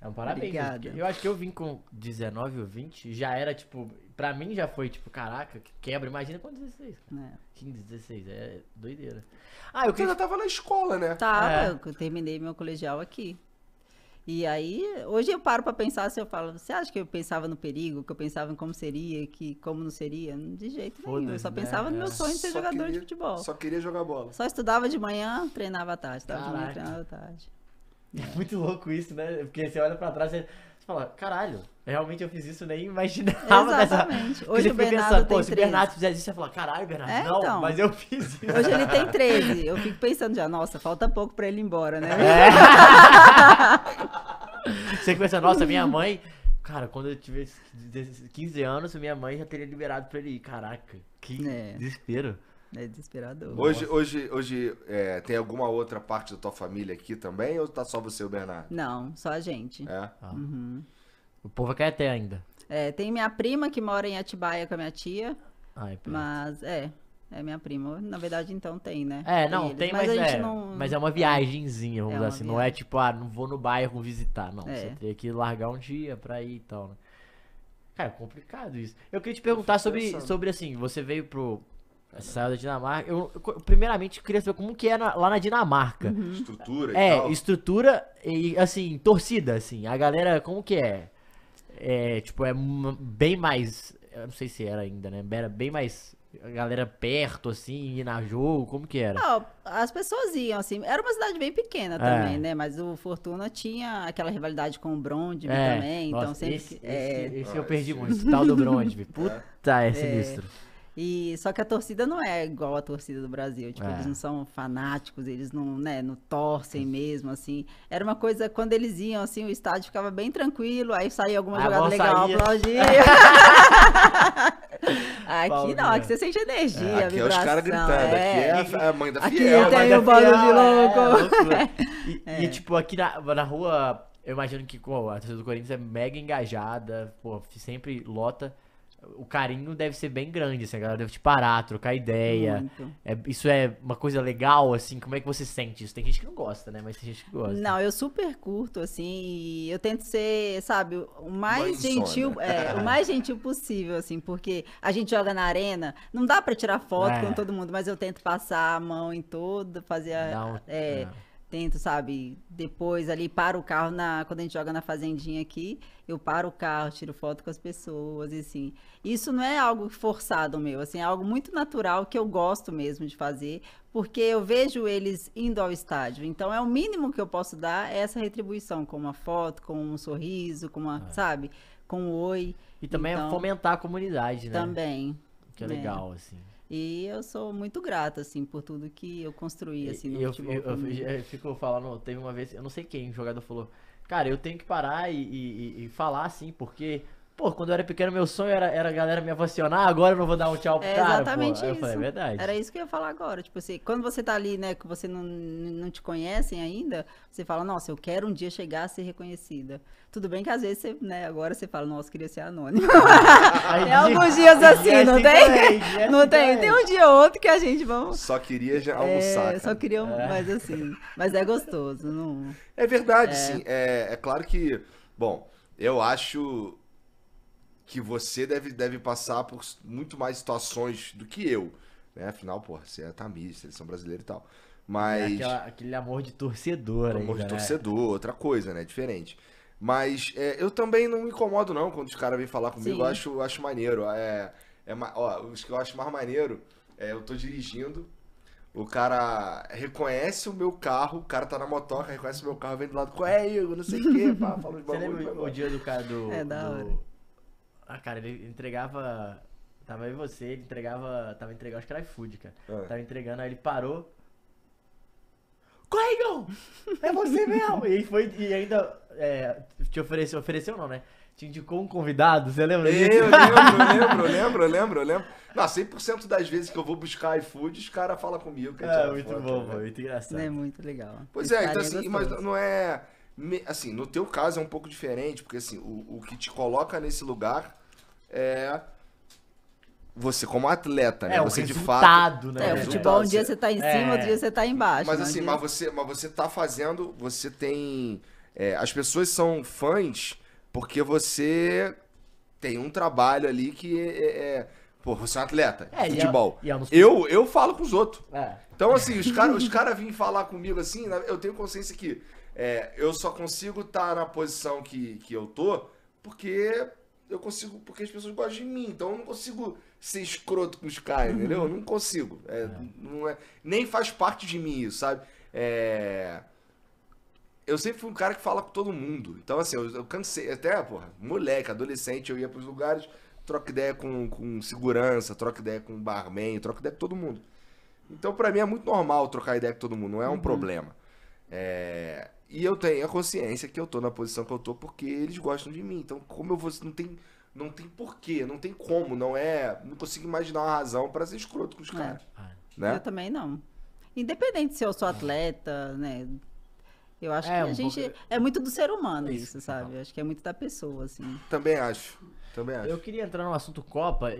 É um parabéns. Obrigado. Eu acho que eu vim com 19 ou 20, já era, tipo, pra mim já foi, tipo, caraca, quebra. Imagina com 16, cara. É. 15, 16, é doideira. Ah, eu Você queria... ainda tava na escola, né? Tava, é. eu terminei meu colegial aqui. E aí, hoje eu paro para pensar, se assim, eu falo, você acha que eu pensava no perigo, que eu pensava em como seria, que como não seria? De jeito nenhum. Eu só né? pensava no meu é. sonho de ser só jogador queria, de futebol. Só queria jogar bola. Só estudava de manhã, treinava à tarde. Estava de manhã, treinava à tarde. É. é muito louco isso, né? Porque você olha para trás e fala, caralho, realmente eu fiz isso, nem imaginava. Né? Exatamente. Dessa... Hoje o Bernardo pensando, tem Pô, se o Bernardo fizesse isso, você fala, caralho, Bernardo, é, não, então. mas eu fiz isso. Hoje ele tem 13. Eu fico pensando já, nossa, falta pouco pra ele ir embora, né? É. você pensa, nossa, minha mãe... Cara, quando eu tivesse 15 anos, minha mãe já teria liberado pra ele ir. Caraca, que é. desespero. É desesperador. Hoje, hoje, hoje é, tem alguma outra parte da tua família aqui também? Ou tá só você e o Bernardo? Não, só a gente. É? Ah. Uhum. O povo é quer ter ainda. É, tem minha prima que mora em Atibaia com a minha tia. Ai, mas é, é minha prima. Na verdade, então tem, né? É, não, eles. tem, mas, mas, é, não... mas é uma viagemzinha, vamos é dizer assim. Viagem. Não é tipo, ah, não vou no bairro visitar. Não, é. você teria que largar um dia pra ir e tal, né? Cara, é complicado isso. Eu queria te perguntar sobre, sobre, assim, você veio pro, é, saiu da Dinamarca. Eu, eu, primeiramente, queria saber como que é na, lá na Dinamarca. Uhum. Estrutura e é, tal. estrutura e, assim, torcida, assim. A galera, como que é? É, tipo, é bem mais... Eu não sei se era ainda, né? Era bem mais a galera perto, assim, ir na jogo, como que era? Não, as pessoas iam, assim, era uma cidade bem pequena é. também, né? Mas o Fortuna tinha aquela rivalidade com o Brondby é. também, então Nossa, então sempre... Esse, é... esse, esse eu perdi muito, esse tal do Brondby, puta, é, é. sinistro. E só que a torcida não é igual a torcida do Brasil, tipo, é. eles não são fanáticos, eles não, né, não torcem mesmo assim. Era uma coisa quando eles iam assim, o estádio ficava bem tranquilo, aí saía alguma ah, jogada legal, saía. aplaudia. aqui Paulo, não, aqui você sente energia, é, aqui vibração. é os caras gritando, é. aqui é, é a, mãe da fiel. Aqui tem o um bando de é, é louco. É, e, e, tipo, aqui na, na rua, eu imagino que pô, a torcida do Corinthians é mega engajada, pô, sempre lota o carinho deve ser bem grande, assim, a galera deve te parar, trocar ideia. É, isso é uma coisa legal, assim, como é que você sente isso? Tem gente que não gosta, né? Mas tem gente que gosta. Não, eu super curto, assim, eu tento ser, sabe, o mais, gentil, é, o mais gentil possível, assim, porque a gente joga na arena, não dá para tirar foto é. com todo mundo, mas eu tento passar a mão em toda, fazer a, é, é tento, sabe, depois ali paro o carro na quando a gente joga na fazendinha aqui, eu paro o carro, tiro foto com as pessoas e assim. Isso não é algo forçado meu, assim, é algo muito natural que eu gosto mesmo de fazer, porque eu vejo eles indo ao estádio. Então é o mínimo que eu posso dar é essa retribuição com uma foto, com um sorriso, com uma, é. sabe, com um oi. E também é então, é fomentar a comunidade, né? Também. Que é legal, é. assim. E eu sou muito grata, assim, por tudo que eu construí, assim, no eu, futebol. Eu, eu, eu, fico falando, teve uma vez, eu não sei quem, o jogador falou, cara, eu tenho que parar e, e, e falar, assim, porque Pô, quando eu era pequeno, meu sonho era, era a galera me apaixonar ah, agora eu não vou dar um tchau pro é cara. Exatamente pô. isso. falei, é verdade. Era isso que eu ia falar agora. Tipo assim, quando você tá ali, né, que você não, não te conhecem ainda, você fala, nossa, eu quero um dia chegar a ser reconhecida. Tudo bem que às vezes você, né, agora você fala, nossa, queria ser anônimo. Aí, tem alguns dias assim, assim, assim, não tem? tem não tem? tem? Tem um dia ou outro que a gente vamos. Só queria já é, almoçar. É, só queria, é. mas assim, mas é gostoso. Não... É verdade, é. sim. É, é claro que, bom, eu acho que você deve, deve passar por muito mais situações do que eu. Né? Afinal, porra, você é tamista, eles são brasileiros e tal. Mas. É aquela, aquele amor de torcedor, Amor de né? torcedor, outra coisa, né? Diferente. Mas é, eu também não me incomodo, não, quando os caras vêm falar comigo. Sim. Eu acho, acho maneiro. É, é, ó, os que eu acho mais maneiro é eu tô dirigindo. O cara reconhece o meu carro, o cara tá na motoca, reconhece o meu carro, vem do lado, qual é, Igor? Não sei o quê, pá, fala de bagulho. Você lembra o dia do cara do, é, do, ah, cara, ele entregava. Tava aí você, ele entregava. Tava entregando, acho que era iFood, cara. É. Tava entregando, aí ele parou. Corre, É você mesmo! e foi e ainda é, te ofereceu, ofereceu não, né? Te indicou um convidado, você lembra disso? Eu lembro, eu lembro, eu lembro, eu lembro, lembro. Não, 100% das vezes que eu vou buscar iFood, os caras falam comigo. Que é, muito foto, bom, né? muito engraçado. É muito legal. Pois é, então assim, mas não é... Assim, no teu caso é um pouco diferente, porque assim, o, o que te coloca nesse lugar é você como atleta, né? É, você de fato. Né? É, o futebol um dia você tá em cima, é. outro dia você tá embaixo. Mas né? assim, mas você, mas você tá fazendo, você tem. É, as pessoas são fãs porque você tem um trabalho ali que é. é, é pô, você é um atleta, é, é- futebol. E eu, é e eu, eu, falo com os outros. Então, assim, os caras os cara vêm falar comigo assim, né? eu tenho consciência que eu só consigo estar tá na posição que, que eu tô porque eu consigo, porque as pessoas gostam de mim, então eu não consigo ser escroto com os caras, entendeu? Eu não consigo. É, é. Não é, nem faz parte de mim isso, sabe? É... Eu sempre fui um cara que fala com todo mundo. Então, assim, eu, eu cansei, até, porra, moleque, adolescente, eu ia pros lugares, troca ideia com, com segurança, troca ideia com barman, troca ideia com todo mundo. Então, para mim é muito normal trocar ideia com todo mundo, não é um uhum. problema. É... E eu tenho a consciência que eu tô na posição que eu tô porque eles gostam de mim. Então, como eu vou. Não tem, não tem porquê, não tem como, não é. Não consigo imaginar uma razão para ser escroto com os é. caras. É. Né? Eu também não. Independente se eu sou atleta, né? Eu acho é, que a um gente. Pouco... É muito do ser humano é isso, isso sabe? Eu acho que é muito da pessoa, assim. Também acho. Também acho. Eu queria entrar no assunto Copa,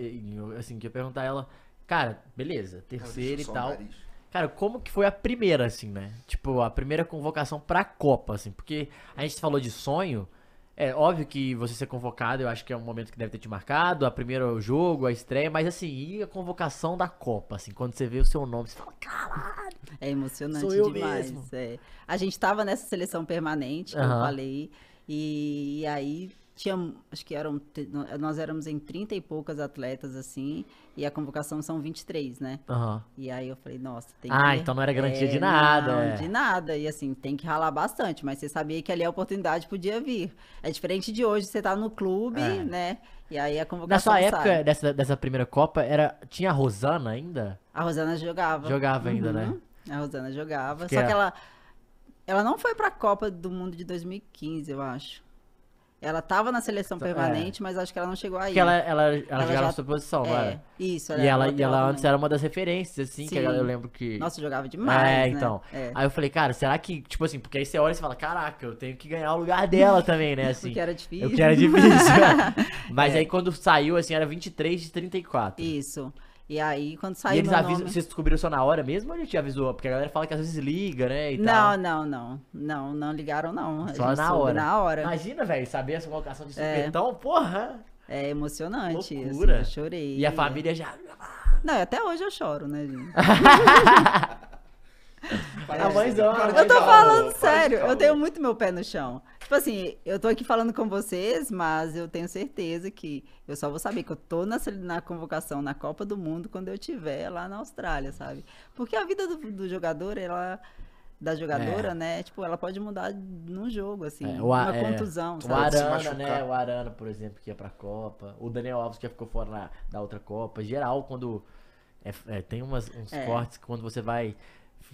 assim, que eu ia perguntar a ela. Cara, beleza, terceira e tal. Nariz. Cara, como que foi a primeira, assim, né? Tipo, a primeira convocação pra Copa, assim, porque a gente falou de sonho. É óbvio que você ser convocado, eu acho que é um momento que deve ter te marcado, a primeira jogo, a estreia, mas assim, e a convocação da Copa, assim, quando você vê o seu nome, você fala, caralho! É emocionante sou eu demais. Mesmo. É. A gente tava nessa seleção permanente, como uhum. eu falei, e, e aí tinha, acho que eram, nós éramos em 30 e poucas atletas, assim, e a convocação são 23, né? Uhum. E aí eu falei, nossa, tem Ah, que... então não era é, garantia é, de nada. Não, é. de nada. E assim, tem que ralar bastante, mas você sabia que ali a oportunidade podia vir. É diferente de hoje, você tá no clube, é. né? E aí a convocação. Na sua época dessa, dessa primeira Copa, era, tinha a Rosana ainda? A Rosana jogava. Jogava ainda, né? Uhum. A Rosana jogava. Que só que ela. Ela não foi pra Copa do Mundo de 2015, eu acho. Ela tava na seleção é. permanente, é. mas acho que ela não chegou aí. Porque ela, ela, ela, ela jogava já... suposição, é. Isso, ela E ela, e ela antes era uma das referências, assim, Sim. que eu lembro que. Nossa, jogava demais. É, né? então. É. Aí eu falei, cara, será que, tipo assim, porque aí você olha e fala, caraca, eu tenho que ganhar o lugar dela também, né? Assim, porque era difícil. Porque que era difícil. mas é. aí quando saiu, assim, era 23 de 34. Isso. E aí, quando saiu. E eles avisam, nome... vocês descobriram só na hora mesmo ou a gente avisou? Porque a galera fala que às vezes liga, né? não, não, não. Não, não ligaram, não. Só na hora. na hora. Imagina, velho, saber essa colocação de é. supetão, é. porra! É emocionante assim, Loucura. isso. Eu chorei. E a família já. Não, até hoje eu choro, né, gente? a mãezona, né, eu tô falando sério, eu tenho muito meu pé no chão. Tipo assim, eu tô aqui falando com vocês, mas eu tenho certeza que eu só vou saber que eu tô na, na convocação na Copa do Mundo quando eu tiver lá na Austrália, sabe? Porque a vida do, do jogador, ela da jogadora, é. né? Tipo, ela pode mudar num jogo, assim, é, uma é, contusão. Sabe? O Arana, né? O Arana, por exemplo, que ia pra Copa. O Daniel Alves que ficou fora na, da outra Copa. Geral, quando. É, é tem umas, uns é. cortes que quando você vai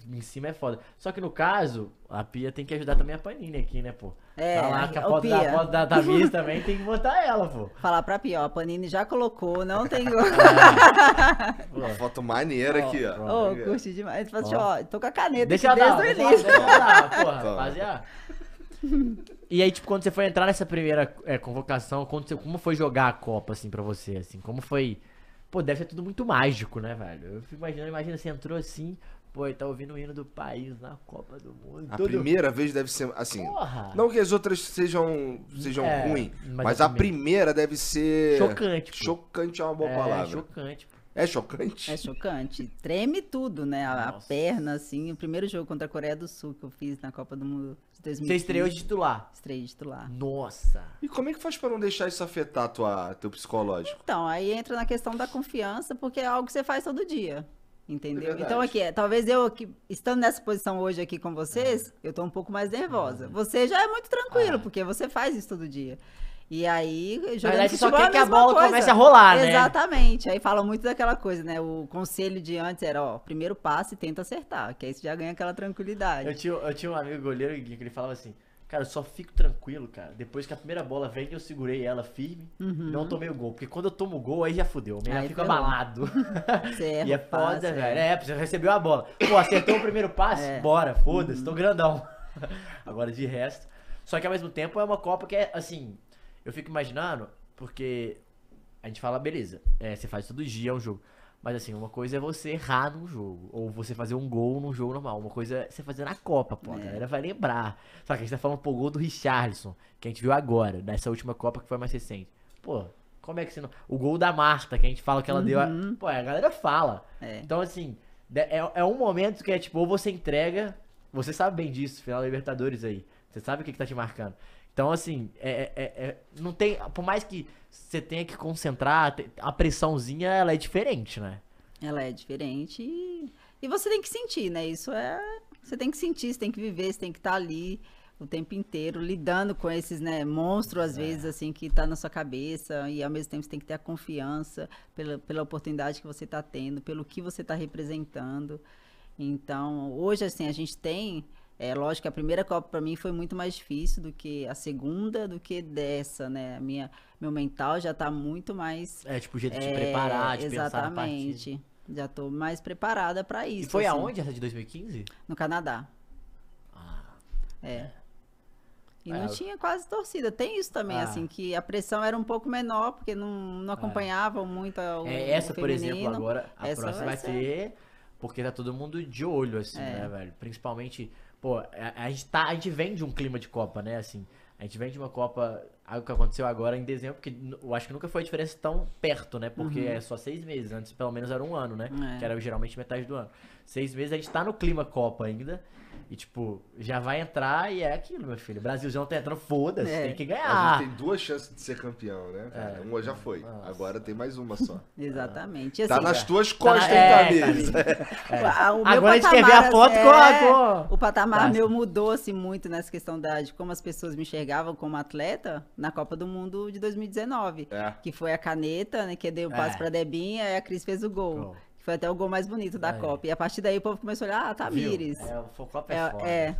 em cima é foda. Só que no caso, a pia tem que ajudar também a Panini aqui, né, pô? É, tá lá que a foto, pia. da, foto da, da Miss também tem que botar ela, pô. Falar pra Pia, ó, a Panini já colocou, não tem. É. Uma foto maneira aqui, ó. Ô, oh, curti demais. Fala assim, ó, tô com a caneta deixa aqui desde o início. Deixa ela dar, porra, rapaziada. E aí, tipo, quando você foi entrar nessa primeira é, convocação, você, como foi jogar a Copa, assim, pra você, assim? Como foi... Pô, deve ser tudo muito mágico, né, velho? Eu fico imaginando, imagina, você entrou assim, Pô, tá ouvindo o hino do país na Copa do Mundo. A primeira vez deve ser, assim. Porra. Não que as outras sejam, sejam é, ruins, mas, mas a primeira. deve ser. Chocante. Pô. Chocante é uma boa é, palavra. Chocante, É chocante? É chocante. Treme tudo, né? A, a, perna, assim. O primeiro jogo contra a Coreia do Sul que eu fiz na Copa do Mundo de 2015. Você estreou de titular? Estreiei de titular. Nossa! E como é que faz para não deixar isso afetar tua, teu psicológico? Então, aí entra na questão da confiança, porque é algo que você faz todo dia. Entendeu? É então, aqui, talvez eu, aqui, estando nessa posição hoje aqui com vocês, é. eu estou um pouco mais nervosa. Uhum. Você já é muito tranquilo, é. porque você faz isso todo dia. E aí, jogando Mas futebol, só quer é a que a bola coisa. comece a rolar, Exatamente. né? Exatamente. Aí fala muito daquela coisa, né? O conselho de antes era, ó, primeiro passe e tenta acertar, que aí você já ganha aquela tranquilidade. Eu tinha, eu tinha um amigo goleiro que ele falava assim, Cara, eu só fico tranquilo, cara. Depois que a primeira bola vem, eu segurei ela firme. Uhum. Não tomei o gol. Porque quando eu tomo o gol, aí já fudeu. Aí fica fico abalado. e é foda, velho. É. é, você recebeu a bola. Pô, acertou o primeiro passe? É. Bora, foda-se, uhum. tô grandão. Agora, de resto. Só que ao mesmo tempo é uma Copa que é, assim. Eu fico imaginando, porque a gente fala, beleza, é, você faz todo dia um jogo. Mas assim, uma coisa é você errar num jogo, ou você fazer um gol num jogo normal. Uma coisa é você fazer na Copa, pô. A é. galera vai lembrar. Só que a gente tá falando, pô, gol do Richarlison, que a gente viu agora, nessa última Copa que foi mais recente. Pô, como é que você não. O gol da Marta, que a gente fala que ela uhum. deu. A... Uhum. Pô, a galera fala. É. Então, assim, é, é um momento que é tipo, ou você entrega, você sabe bem disso, final da Libertadores aí. Você sabe o que, que tá te marcando. Então, assim, é, é, é, é, não tem. Por mais que você tenha que concentrar, a pressãozinha ela é diferente, né? Ela é diferente e, e você tem que sentir, né? Isso é. Você tem que sentir, você tem que viver, você tem que estar tá ali o tempo inteiro lidando com esses né, monstros, às é. vezes, assim, que está na sua cabeça, e ao mesmo tempo você tem que ter a confiança pela, pela oportunidade que você está tendo, pelo que você está representando. Então, hoje, assim, a gente tem é lógico que a primeira Copa para mim foi muito mais difícil do que a segunda, do que dessa, né? A minha, meu mental já tá muito mais. É, tipo, o jeito de é, te preparar, de exatamente. pensar Exatamente. Já tô mais preparada para isso. E foi assim. aonde essa de 2015? No Canadá. Ah. É. é. E é. não tinha quase torcida. Tem isso também, ah. assim, que a pressão era um pouco menor, porque não, não é. acompanhavam é. muito o. É, essa, o por exemplo, agora, a essa próxima vai ser... Porque tá todo mundo de olho, assim, é. né, velho? Principalmente Pô, a, é, a, gente tá, a gente vem de um clima de Copa, né? Assim, a gente vem de uma Copa, algo que aconteceu agora em dezembro, que eu acho que nunca foi a diferença tão perto, né? Porque uhum. é só seis meses, antes pelo menos era um ano, né? É. Que era geralmente metade do ano. Seis meses, a gente tá no clima Copa ainda. E, tipo, já vai entrar e é aquilo, meu filho. O Brasilzão tá entrando, foda-se, é. tem que ganhar. A gente tem duas chances de ser campeão, né? É. Uma já foi. Nossa. Agora tem mais uma só. Exatamente. Tá assim, é. tá nas tuas costas, é, tá, hein, é. Agora a gente quer ver a foto assim, com a cor. O patamar meu mudou-se assim, muito nessa questão da, de como as pessoas me enxergavam como atleta na Copa do Mundo de 2019. Que foi a caneta, né? Que deu o um passo pra Debinha e a Cris fez o gol. Foi até o gol mais bonito da Copa. E a partir daí o povo começou a olhar, ah, Tamires. Tá, é, o Copa é, é É.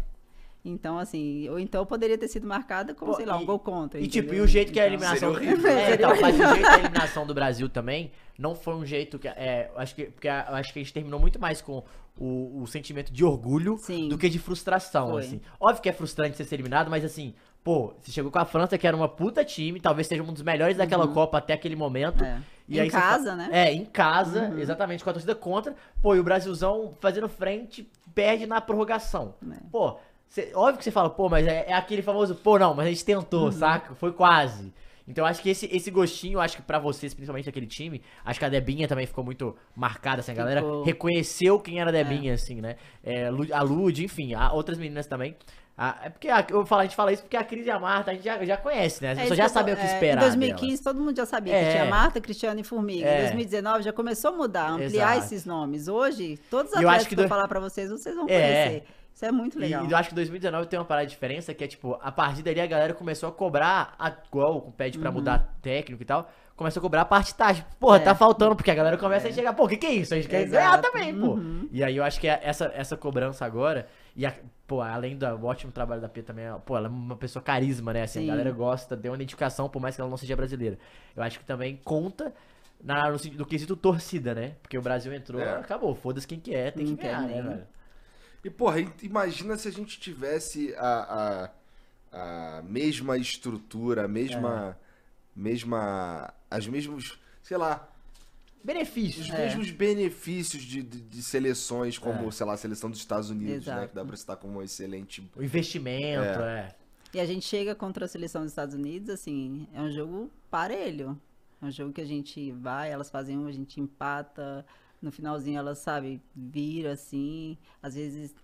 Então, assim, ou então poderia ter sido marcada como, sei lá, um e, gol contra. E tipo, entendeu? tipo, e o jeito que é a então, eliminação. é, então, mas o jeito é a eliminação do Brasil também não foi um jeito que. É, acho que, porque a, acho que a gente terminou muito mais com o, o sentimento de orgulho Sim. do que de frustração, foi. assim. Óbvio que é frustrante você ser eliminado, mas assim, pô, você chegou com a França, que era uma puta time, talvez seja um dos melhores uhum. daquela Copa até aquele momento. É. E em casa, fala... né? É, em casa, uhum. exatamente, com a torcida contra. Pô, e o Brasilzão fazendo frente perde na prorrogação. É. Pô, cê... óbvio que você fala, pô, mas é, é, aquele famoso, pô, não, mas a gente tentou, uhum. saca? Foi quase. Então acho que esse, esse gostinho, acho que para vocês, principalmente daquele time, acho que a Debinha também ficou muito marcada, assim, a galera ficou... reconheceu quem era a Debinha, é. assim, né? É, a Lud, enfim, outras meninas também. Ah, é porque a, eu falo, a gente fala isso porque a Cris e a Marta a gente já, já conhece, né? As é, pessoas já sabem o que é, esperar. Em 2015 delas. todo mundo já sabia é. que tinha Marta, Cristiano e Formiga. Em 2019 é. já começou a mudar, ampliar Exato. esses nomes. Hoje, todos os atletas que, eu do... falar pra vocês, vocês vão é. conhecer. Isso é muito legal. E, eu acho que 2019 tem uma parada de diferença que é tipo, a partir dali a galera começou a cobrar, a, igual pede pra uhum. mudar técnico e tal, começa a cobrar a parte tática. Porra, é. tá faltando, porque a galera começa é. a chegar, pô, o que, que é isso? A gente Exato. quer ganhar também, uhum. pô. E aí eu acho que é essa, essa cobrança agora, e a, Pô, além do ótimo trabalho da P também, pô, ela é uma pessoa carisma, né? Assim, Sim. a galera gosta, deu uma identificação, por mais que ela não seja brasileira. Eu acho que também conta na, no, no quesito torcida, né? Porque o Brasil entrou, é. acabou, foda-se quem que é, tem que ganhar, né, velho? E, porra, imagina se a gente tivesse a, a, a mesma estrutura, a mesma. É. mesma. As mesmos. Sei lá, Benefícios. Os é. mesmos benefícios de, de, de seleções, como, é. sei lá, a seleção dos Estados Unidos, Exato. né? Que dá pra citar como um excelente. O investimento, é. é. E a gente chega contra a seleção dos Estados Unidos, assim, é um jogo parelho. É um jogo que a gente vai, elas fazem um, a gente empata. No finalzinho elas, sabe, vira assim. Às vezes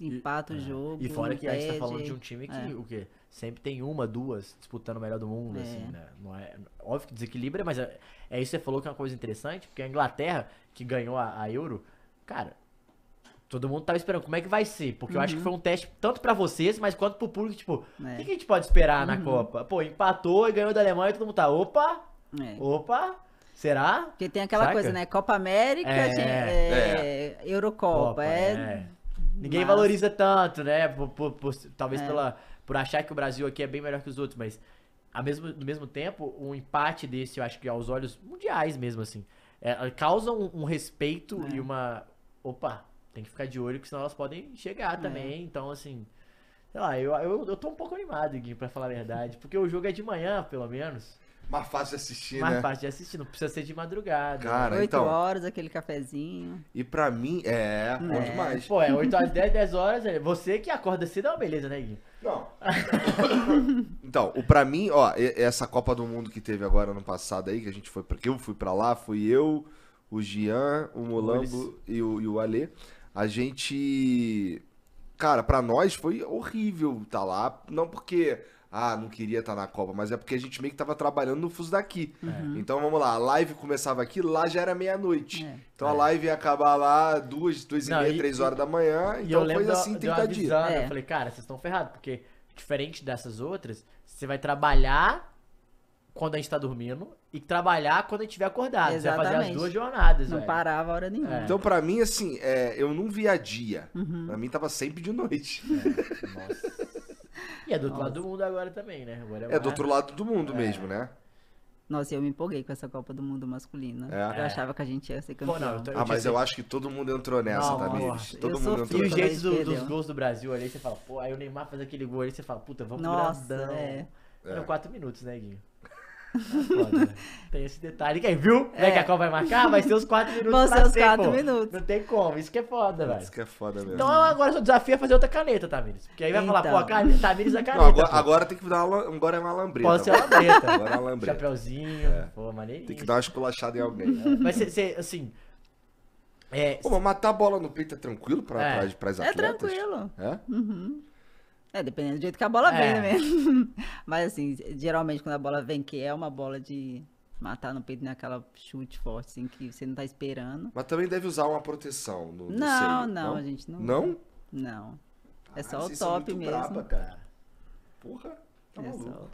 empata e, o é. jogo. E fora que a gente tá falando de um time que, é. o quê? Sempre tem uma, duas disputando o melhor do mundo, é. assim, né? Não é, óbvio que desequilibra, mas é, é isso que você falou que é uma coisa interessante, porque a Inglaterra, que ganhou a, a Euro, cara, todo mundo tava esperando como é que vai ser, porque uhum. eu acho que uhum. foi um teste tanto para vocês, mas quanto pro público, tipo, é. o é. que, que, a gente pode esperar uhum. na Copa? Pô, empatou e ganhou da Alemanha, e todo mundo tá, opa, é. opa, será? Porque tem aquela Saca? coisa, né, Copa América, é, gente, é, é. Eurocopa, Copa, é... é. Ninguém mas... valoriza tanto, né, por, por, por, talvez pela, por achar que o Brasil aqui é bem melhor que os outros, mas... Ao mesmo, no mesmo tempo, um empate desse, eu acho que aos olhos mundiais mesmo, assim, é, causa um, um respeito é. e uma. Opa, tem que ficar de olho, que senão elas podem chegar é. também. Então, assim. Sei lá, eu, eu, eu tô um pouco animado, Gui, pra falar a verdade. Porque o jogo é de manhã, pelo menos. Mais fácil de assistir, Mais né? Mais fácil de assistir, não precisa ser de madrugada. Né? Cara, né? 8 então... horas, aquele cafezinho. E pra mim, é, bom é. demais. Pô, é 8 horas, 10, 10 horas. É, você que acorda cedo é uma beleza, né, Gui? Não. então, o para mim, ó, essa Copa do Mundo que teve agora no passado aí, que a gente foi porque eu fui para lá, fui eu, o Gian, o Molambo e o, e o Alê. A gente cara, para nós foi horrível tá lá, não porque ah, não queria estar tá na Copa, mas é porque a gente meio que tava trabalhando no fuso daqui. Uhum. É. Então vamos lá, a live começava aqui, lá já era meia-noite. É. Então é. a live ia acabar lá duas, duas não, e meia, e, três horas da manhã. E então foi assim 30 dias. É. Eu falei, cara, vocês estão ferrados, porque diferente dessas outras, você vai trabalhar quando a gente tá dormindo e trabalhar quando a gente tiver acordado. Exatamente. Você vai fazer as duas jornadas. Não velho. parava a hora nenhuma. É. Então, para mim, assim, é, eu não via dia. Uhum. Pra mim tava sempre de noite. É, nossa. E é do outro Nossa. lado do mundo agora também, né? Agora é, é do outro lado do mundo é. mesmo, né? Nossa, eu me empolguei com essa Copa do Mundo masculina. É. Eu achava que a gente ia ser campeão. Pô, não, tô, ah, mas eu acho que todo mundo entrou nessa, não, Tá, todo mundo entrou. E o jeito do, dos gols do Brasil ali, você fala, pô, aí o Neymar faz aquele gol ali, você fala, puta, vamos Nossa, grandão. É. Eram é. quatro minutos, né, Guinho? É foda, né? tem esse detalhe que viu? É. Né, que é. a Copa vai marcar? Vai ser os 4 minutos. Vão ser os 4 minutos. Não tem como. Isso que é foda, velho. Isso que é foda mesmo. Então agora seu desafio é fazer outra caneta, Tamires. Porque aí vai então. falar, pô, a caneta, Tamires é caneta. Não, agora, agora, tem que dar uma, agora é uma lambreta. Pode ser uma lambreta. agora é uma lambreta. Chapeuzinho. É. Pô, maneirinho. Tem que dar uma esculachada em alguém. É. Mas você, assim. É, pô, mas matar a bola no peito é tranquilo pra, é. pra, pras é atletas? É tranquilo. É? Uhum. É, dependendo do jeito que a bola é. vem, né? Mesmo. Mas assim, geralmente quando a bola vem, que é uma bola de matar no peito naquela né? chute forte, assim, que você não tá esperando. Mas também deve usar uma proteção no, não, não, não, a gente não. Não? Não. É ah, só o top mesmo. Braba, cara. Porra. Tá é maluco.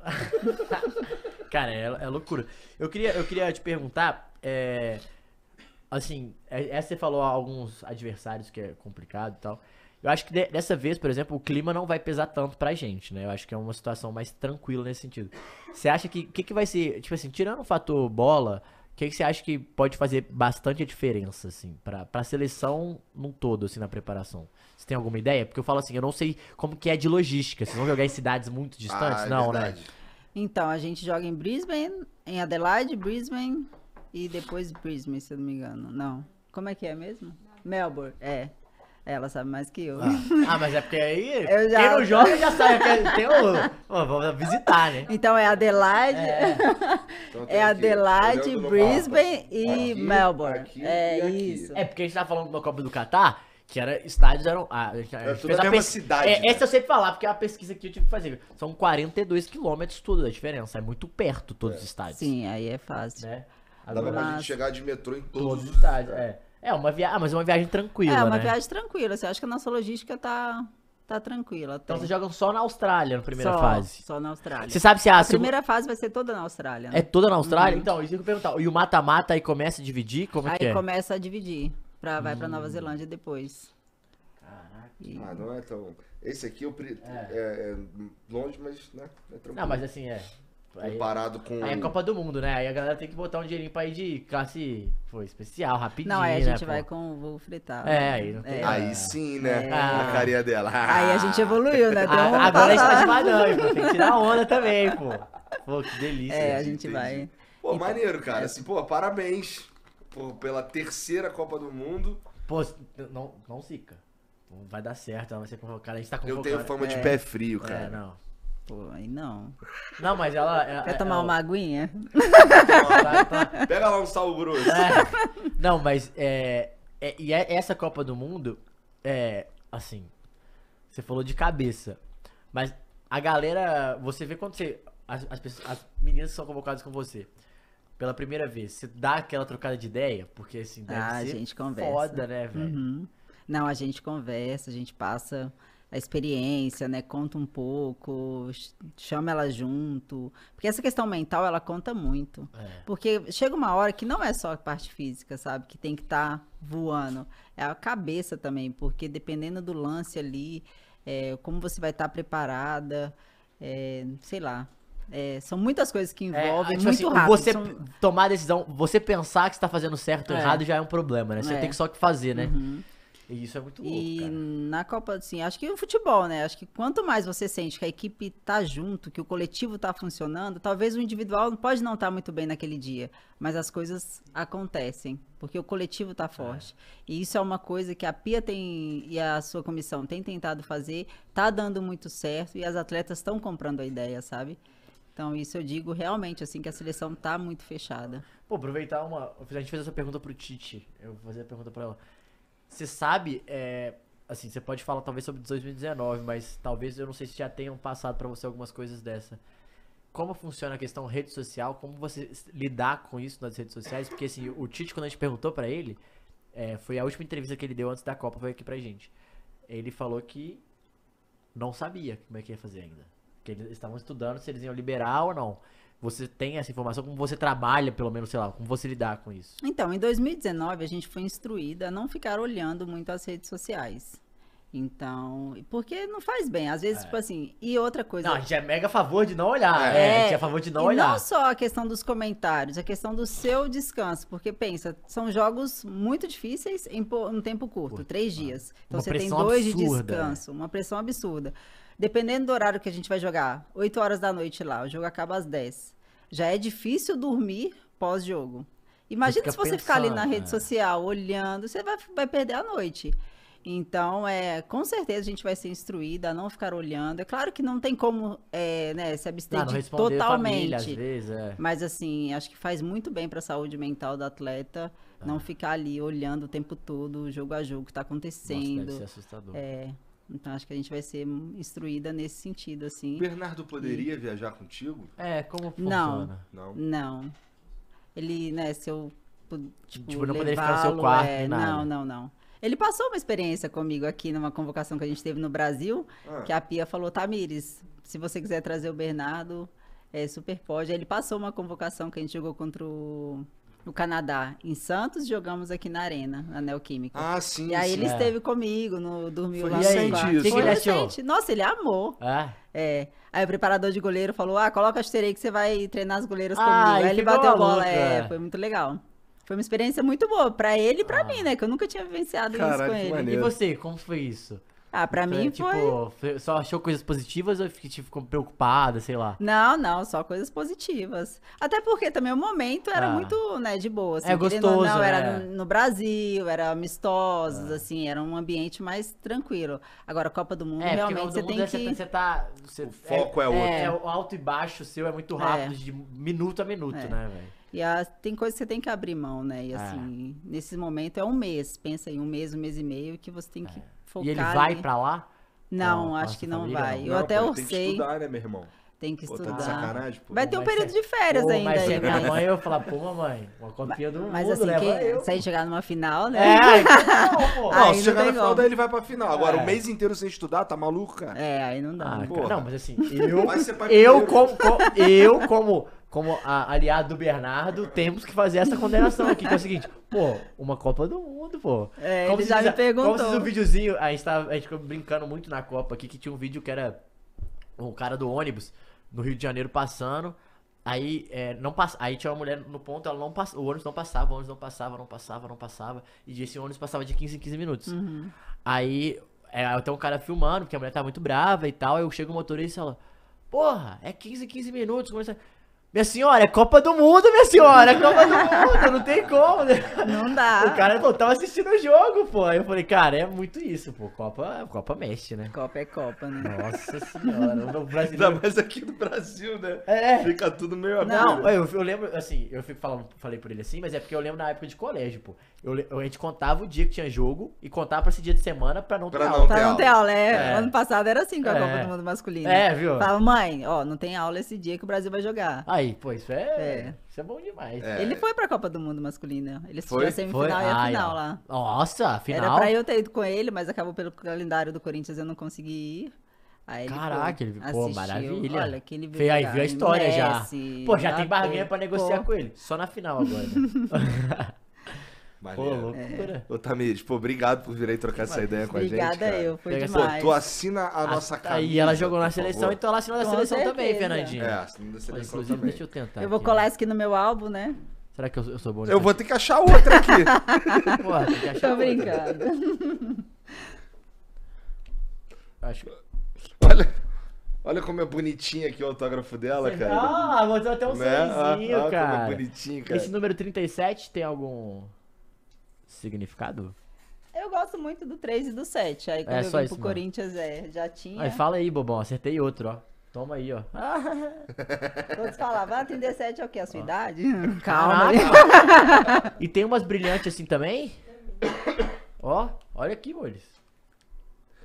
só... cara, é, é, loucura. Eu queria, eu queria te perguntar, é, assim, essa é, é, você falou alguns adversários que é complicado e tal. Eu acho que de, dessa vez, por exemplo, o clima não vai pesar tanto pra gente, né? Eu acho que é uma situação mais tranquila nesse sentido. Você acha que. O que, que vai ser. Tipo assim, tirando o fator bola, o que, que você acha que pode fazer bastante a diferença, assim, pra, pra seleção num todo, assim, na preparação? Você tem alguma ideia? Porque eu falo assim, eu não sei como que é de logística. Vocês vão jogar em cidades muito distantes? Ah, é não, né? verdade. né? Então, a gente joga em Brisbane, em Adelaide, Brisbane e depois Brisbane, se eu não me engano. Não. Como é que é mesmo? Melbourne, é. Ela sabe mais que eu. Ah, ah mas é porque aí. Eu já... Quem não joga já sabe. É- tem o. Pô, vamos visitar, né? Então é Adelaide. É, então, é Adelaide, Brisbane e aqui, Melbourne. É aqui, é isso. É porque a gente tá falando da Copa do Catar. Que era estádios eram. Ah, a gente era fez a pes... cidade. É, né? Essa eu sempre falar, porque é a pesquisa que eu tive que fazer. São 42 quilômetros tudo a diferença. É muito perto todos é. os estádios. Sim, aí é fácil. Né? Agora, Dava pra gente chegar de metrô em todos, todos os estádios. É. É, uma viagem, ah, mas é uma viagem tranquila, É, uma né? viagem tranquila. Você acho que a nossa logística tá, tá tranquila. Então vocês jogam só na Austrália na primeira só, fase? Só na Austrália. Você sabe se a... A primeira fase vai ser toda na Austrália. Né? É toda na Austrália? Uhum. Então, isso que eu perguntar. E o mata-mata aí começa a dividir? Como é aí que é? Aí começa a dividir. Pra, vai hum. pra Nova hum. Zelândia depois. Caraca. E... Ah, não é tão... Esse aqui eu... É. É, é longe, mas né, é tranquilo. Não, mas assim, é... Comparado com. Aí é Copa do Mundo, né? Aí a galera tem que botar um dinheirinho pra ir de classe pô, especial, rapidinho. Não, aí a né, gente né, vai com o fritar. É, né? aí não tem. É. Aí sim, né? É. A carinha dela. aí a gente evoluiu, né? Então, ah, um... agora a gente tá de badão, pô. Tem que tirar onda também, pô. Pô, que delícia. É, a gente vai. Pô, então, maneiro, cara. É... Assim, pô, parabéns pô, pela terceira Copa do Mundo. Pô, não, não zica. Vai dar certo, ela vai ser convocada. A gente tá convocado. Eu tenho fama é. de pé frio, é, cara. É, não. Pô, aí não. Não, mas ela. ela é, Quer é, tomar ela... É uma aguinha? Pega lá um sal grosso. É. Não, mas é, é. E é, essa Copa do Mundo, é. Assim. Você falou de cabeça. Mas a galera. Você vê quando você. As, as, pessoas, as meninas são convocadas com você. Pela primeira vez. Você dá aquela trocada de ideia? Porque assim. Deve ah, a gente conversa. Foda, né, velho? Uhum. Não, a gente conversa, a gente passa a experiência, né? Conta um pouco, chama ela junto. Porque essa questão mental, ela conta muito. É. Porque chega uma hora que não é só a parte física, sabe? Que tem que estar tá voando. É a cabeça também, porque dependendo do lance ali, é, como você vai estar tá preparada, é, sei lá. É, são muitas coisas que é, envolvem é, tipo assim, muito assim, rápido. Você são... tomar a decisão, você pensar que está fazendo certo ou é. errado já é um problema, né? Você é. tem que só que fazer, né? Uhum. E isso é muito louco, e cara. na Copa, assim, acho que o futebol, né? Acho que quanto mais você sente que a equipe tá junto, que o coletivo tá funcionando, talvez o individual pode não estar tá muito bem naquele dia, mas as coisas acontecem, porque o coletivo tá forte. É. E isso é uma coisa que a Pia tem e a sua comissão tem tentado fazer, tá dando muito certo e as atletas estão comprando a ideia, sabe? Então, isso eu digo realmente, assim, que a seleção tá muito fechada. Pô, aproveitar uma. A gente fez essa pergunta pro Tite. Eu vou fazer a pergunta pra ela. Você sabe, é, assim, você pode falar talvez sobre 2019, mas talvez eu não sei se já tenham passado para você algumas coisas dessa. Como funciona a questão rede social? Como você lidar com isso nas redes sociais? Porque assim, o Tite quando a gente perguntou para ele, é, foi a última entrevista que ele deu antes da Copa, foi aqui pra gente. Ele falou que não sabia como é que ia fazer ainda. Que eles estavam estudando se eles iam liberar ou não. Você tem essa informação, como você trabalha, pelo menos, sei lá, como você lidar com isso? Então, em 2019, a gente foi instruída a não ficar olhando muito as redes sociais. Então, porque não faz bem. Às vezes, é. tipo assim, e outra coisa. Não, a gente é mega a favor de não olhar. É, é a gente é a favor de não e olhar. Não só a questão dos comentários, a questão do seu descanso. Porque pensa, são jogos muito difíceis em um tempo curto, três dias. Então você tem dois absurda, de descanso, né? uma pressão absurda dependendo do horário que a gente vai jogar, 8 horas da noite lá, o jogo acaba às 10. Já é difícil dormir pós-jogo. Imagina se você pensando, ficar ali na rede é. social olhando, você vai, vai perder a noite. Então, é, com certeza a gente vai ser instruída a não ficar olhando. É claro que não tem como é, né, se abster de totalmente. Família, vezes, é. Mas assim, acho que faz muito bem para a saúde mental do atleta não é. ficar ali olhando o tempo todo, jogo a jogo, o que está acontecendo. Nossa, deve ser assustador. É. Então acho que a gente vai ser instruída nesse sentido, assim. Bernardo poderia e... viajar contigo? É, como funciona? Não, não. Não. Ele, né, se eu. Tipo, tipo não poderia ficar no seu quarto. É... Não, não, não. Ele passou uma experiência comigo aqui numa convocação que a gente teve no Brasil, ah. que a Pia falou, Tamires, se você quiser trazer o Bernardo, é super pode. Aí ele passou uma convocação que a gente jogou contra o no Canadá, em Santos, jogamos aqui na Arena, na Neoquímica. Ah, sim. E aí sim. ele é. esteve comigo, no, dormiu foi lá no quarto. Isso. Né? Foi recente. Nossa, ele amou. É. é. Aí o preparador de goleiro falou: Ah, coloca a chuteira aí que você vai treinar as goleiras ah, comigo. Aí ele bateu a bola. É, é, foi muito legal. Foi uma experiência muito boa para ele e para ah. mim, né? Que eu nunca tinha vivenciado Caraca, isso com ele. Maneiro. E você, como foi isso? Ah, pra então, mim é, tipo, foi. Só achou coisas positivas ou ficou tipo, preocupada, sei lá? Não, não, só coisas positivas. Até porque também o momento era ah. muito, né, de boa. Assim, é gostoso. Não, era é. no, Brasil, era amistosos, ah. assim, era um ambiente mais tranquilo. Agora, a Copa do Mundo, é, realmente você tem é, que. Você tá, você, o foco é, é outro. É, o alto e baixo seu é muito é. rápido, de minuto a minuto, né, velho? E a, tem coisas que você tem que abrir mão, né? E assim, é. nesse momento é um mês. Pensa em um mês, um mês e meio que você tem que é focar. E ele vai ali. pra lá? Não, ah, acho que não família, vai. Não. Eu não, até orcei. tem que estudar, né, meu irmão? Tem que estudar. Pô, tá de pô. Vai ter um período de é- férias pô, ainda. Mas é aí, minha mãe, eu falar, pô, mamãe, uma copinha do mas, assim, assim, que, sem chegar numa final, né? É, então, pô. Não, aí se chegar na final, daí ele vai pra final. Agora, o é. um mês inteiro sem estudar, tá maluco, cara? É, aí não dá. Ah, não, mas assim, eu, eu, como, eu como como aliado do Bernardo, temos que fazer essa condenação aqui, que é o seguinte, pô, uma Copa do Mundo, pô. É, como ele já diz, me perguntou. Como se um videozinho, a gente, tava, a gente ficou brincando muito na Copa aqui, que tinha um vídeo que era um cara do ônibus no Rio de Janeiro passando, aí é, não passa, aí tinha uma mulher no ponto, ela não passa, o ônibus não passava, o ônibus não passava, não passava, não passava, e esse ônibus passava de 15 em 15 minutos. Uhum. Aí, é, até um cara filmando, porque a mulher tá muito brava e tal, aí eu chego o motorista e ela... Porra, é 15, 15 minutos. Começa... Minha senhora, é Copa do Mundo, minha senhora, é Copa do Mundo, não tem como, né? Não dá. O cara tava assistindo o jogo, pô. Aí eu falei, cara, é muito isso, pô. Copa, Copa mexe, né? Copa é Copa, né? Nossa senhora, o brasileiro. Ainda mais aqui no Brasil, né? É. Fica tudo meio aberto. Não, eu, eu, lembro, assim, eu fico falando, falei por ele assim, mas é porque eu lembro na época de colégio, pô. Eu, a gente contava o dia que tinha jogo e contava pra esse dia de semana pra não pra ter não aula. Ter pra não ter aula, é. é. Ano passado era assim com a é. Copa do Mundo Masculino. É, viu? Falava, mãe, ó, não tem aula esse dia que o Brasil vai jogar. Aí, pô, isso é. é. Isso é bom demais. É. Ele foi pra Copa do Mundo Masculino. Ele foi a semifinal foi? e a Ai, final ó. lá. Nossa, final. Era pra eu ter ido com ele, mas acabou pelo calendário do Corinthians eu não consegui ir. Aí ele Caraca, ele pô, maravilha. Olha, que ele viu. Aí viu a história Messi, já. Pô, já tem barganha pra negociar pô. com ele. Só na final agora. Né? Pô, loucura. É. Ô, pô, obrigado por vir aí trocar essa ideia com a gente. Obrigada eu, foi Pega demais. Pô, tu assina a ah, nossa tá camisa. Aí ela jogou na seleção, então ela assinou na seleção certeza. também, Fernandinho. É, assinou na seleção Inclusive, também. deixa eu tentar. Eu vou aqui. colar isso né? aqui no meu álbum, né? Será que eu, eu sou bom? Eu vou ter que achar outra aqui. pô, tem que achar Tô brincando. Acho Olha... Olha como é bonitinho aqui o autógrafo dela, Você cara. Ah, botou até um né? Ah, sorrisinho, ah, ah, cara. Como é bonitinho, cara. Esse número 37 tem algum significado? Eu gosto muito do 3 e do 7. Aí é quando é, eu vim isso, pro Corinthians, é, já tinha. Aí fala aí, bobão, acertei outro, ó. Toma aí, ó. Todos falavam, ah, 37 é o quê? A sua ó. idade? Calma. e tem umas brilhantes assim também? ó, olha aqui, Moles.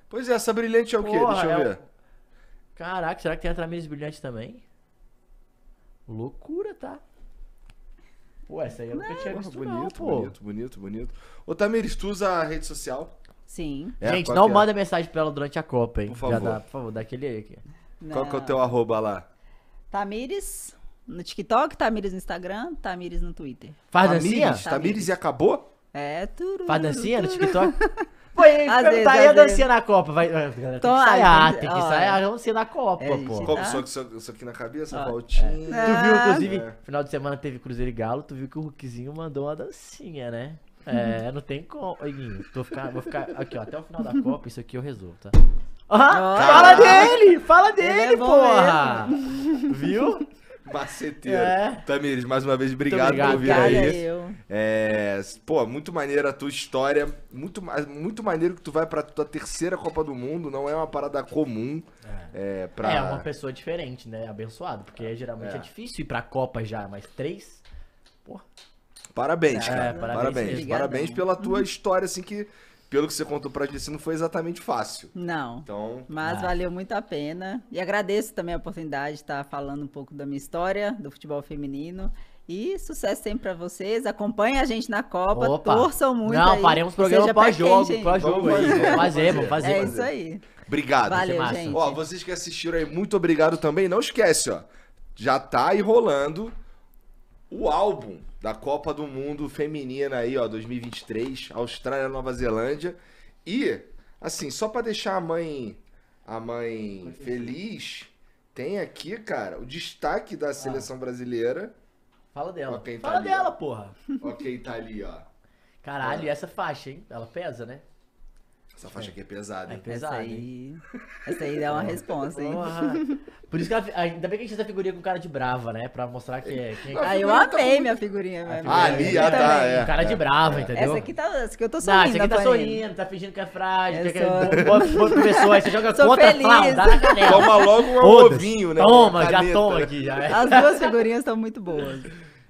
Pois é, essa brilhante é o Porra, quê? Deixa eu é ver. O... Caraca, será que tem a Tramis brilhante também? Loucura, tá? Pô, essa aí eu nunca tinha é visto bonito, não, pô. Bonito, bonito, bonito. Ô, Tamires, tu usa a rede social? Sim. É, Gente, não é? manda mensagem pra ela durante a Copa, hein? Por favor. Dá, por favor, dá aquele aí aqui. Não. Qual que é o teu arroba lá? Tamires no TikTok, Tamires no Instagram, Tamires no Twitter. Faz dancinha? Tamires, Tamires e acabou? É, tudo. Faz dancinha no TikTok? Foi aí tá a dancinha na Copa. Vai, galera, tem que ensaiar, tem que ensaiar a dancinha na Copa, é, pô. só que isso aqui na cabeça, ah, voltinha. É. Tu viu, é. inclusive, é. final de semana teve Cruzeiro e Galo, tu viu que o Hulkzinho mandou uma dancinha, né? É, não tem como. Iguinho, tô ficar, vou ficar aqui, ó, até o final da Copa, isso aqui eu resolvo, tá? Ah, fala dele! Fala dele, é porra! Mesmo. Viu? Maceteiro. É. Tamires, mais uma vez, obrigado, obrigado por vir cara, aí. Eu. É, pô, muito maneira a tua história. Muito, muito maneiro que tu vai pra tua terceira Copa do Mundo. Não é uma parada comum. É, é, pra... é uma pessoa diferente, né? Abençoado. Porque é, geralmente é. é difícil ir pra Copa já, mas três. Porra. Parabéns, é, cara. Parabéns, parabéns, parabéns pela tua história, assim, que pelo que você contou pra gente, assim, não foi exatamente fácil. Não. Então, mas ah. valeu muito a pena. E agradeço também a oportunidade de estar falando um pouco da minha história, do futebol feminino. E sucesso sempre para vocês. Acompanhem a gente na Copa. Opa. Torçam muito. Não, aí, o programa Pra jogo, pra jogo. Vamos fazer, vamos fazer, vamos fazer. É isso aí. Obrigado. Valeu, gente. Ó, vocês que assistiram aí, muito obrigado também. Não esquece, ó. Já tá aí rolando o álbum da Copa do Mundo Feminina aí, ó, 2023, Austrália, Nova Zelândia. E, assim, só para deixar a mãe a mãe feliz, tem aqui, cara, o destaque da ah. seleção ah. brasileira. Fala dela. Tá Fala dela, porra. Ó quem tá ali, ó. Caralho, é. essa faixa, hein? Ela pesa, né? Essa faixa aqui é pesada, É pesada. Essa aí, essa aí dá uma resposta, hein? Por isso que ela, ainda bem que a gente fez a figurinha com cara de brava, né? Pra mostrar que é. Que... É- ah, eu tá amei tá muito... minha figurinha, velho. Ah, ali, ah, tá. É, cara é, de brava, é. entendeu? Essa aqui tá. Essa aqui eu tô sorrindo. Não, essa aqui tá sorrindo, tá fingindo que é frágil. que é sou... é boa, boa pessoa. Aí você joga sou contra feliz. Flau, na canela. Toma logo um ovinho, né? Toma, já toma aqui. Já. É. As duas figurinhas estão muito boas.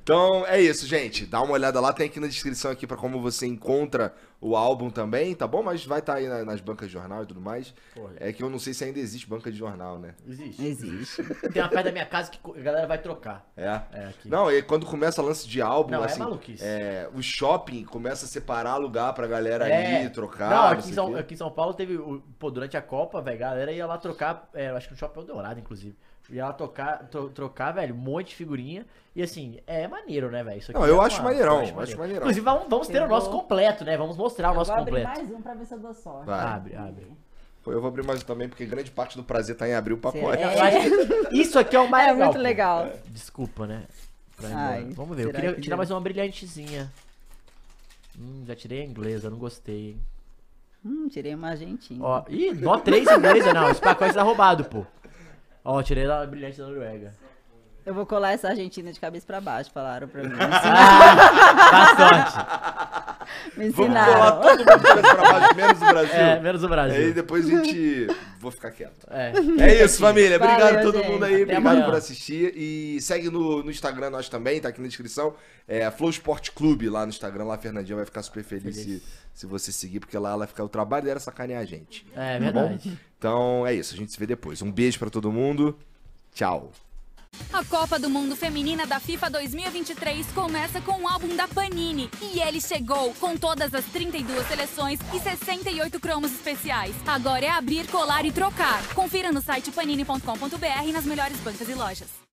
Então é isso, gente. Dá uma olhada lá, tem aqui na descrição aqui para como você encontra o álbum também, tá bom? Mas vai estar tá aí na, nas bancas de jornal e tudo mais. Porra. É que eu não sei se ainda existe banca de jornal, né? Existe. Existe. tem uma perto da minha casa que a galera vai trocar. É. é não, e quando começa o lance de álbum, não, é assim, é maluquice. É, o shopping começa a separar lugar pra galera é. ir trocar. Não, aqui, não São, aqui em São Paulo teve. Pô, durante a Copa, velho, a galera ia lá trocar. É, acho que o shopping é dourado, inclusive. E ela tocar, to, trocar, velho, um monte de figurinha. E assim, é maneiro, né, velho? Não, eu, é acho uma, maneirão, eu acho maneirão, acho maneirão. Inclusive, vamos, vamos ter vou... o nosso completo, né? Vamos mostrar eu o nosso completo. mais um pra ver se eu dou sorte. Vai. Abre, abre. Eu vou abrir mais um também, porque grande parte do prazer tá em abrir o pacote. É, isso aqui é o mais é legal. muito legal. Pô. Desculpa, né? Ai, vamos ver. Eu queria que tirar mais uma brilhantezinha. Hum, já tirei a inglesa, não gostei, hein? Hum, tirei uma argentina. Ó, ih, dó três inglesa, não. Esse pacote tá roubado, pô. Ó, oh, tirei da brilhante da Noruega. Eu vou colar essa Argentina de cabeça pra baixo, falaram pra mim. Ah, dá tá sorte. Me ensinaram. Vamos todo mundo cabeça baixo, menos o é, Brasil. É, menos o Brasil. Aí depois a gente... Vou ficar quieto. É, é isso, família. Obrigado a todo gente. mundo aí. Até Obrigado amanhã. por assistir. E segue no, no Instagram nós também, tá aqui na descrição. É, Flow Sport Clube lá no Instagram. Lá a Fernandinha vai ficar super feliz, feliz. Se, se você seguir, porque lá ela fica... O trabalho dela é sacanear a gente. É, tá verdade. Bom? Então é isso. A gente se vê depois. Um beijo pra todo mundo. Tchau. A Copa do Mundo Feminina da FIFA 2023 começa com o álbum da Panini. E ele chegou, com todas as 32 seleções e 68 cromos especiais. Agora é abrir, colar e trocar. Confira no site panini.com.br e nas melhores bancas e lojas.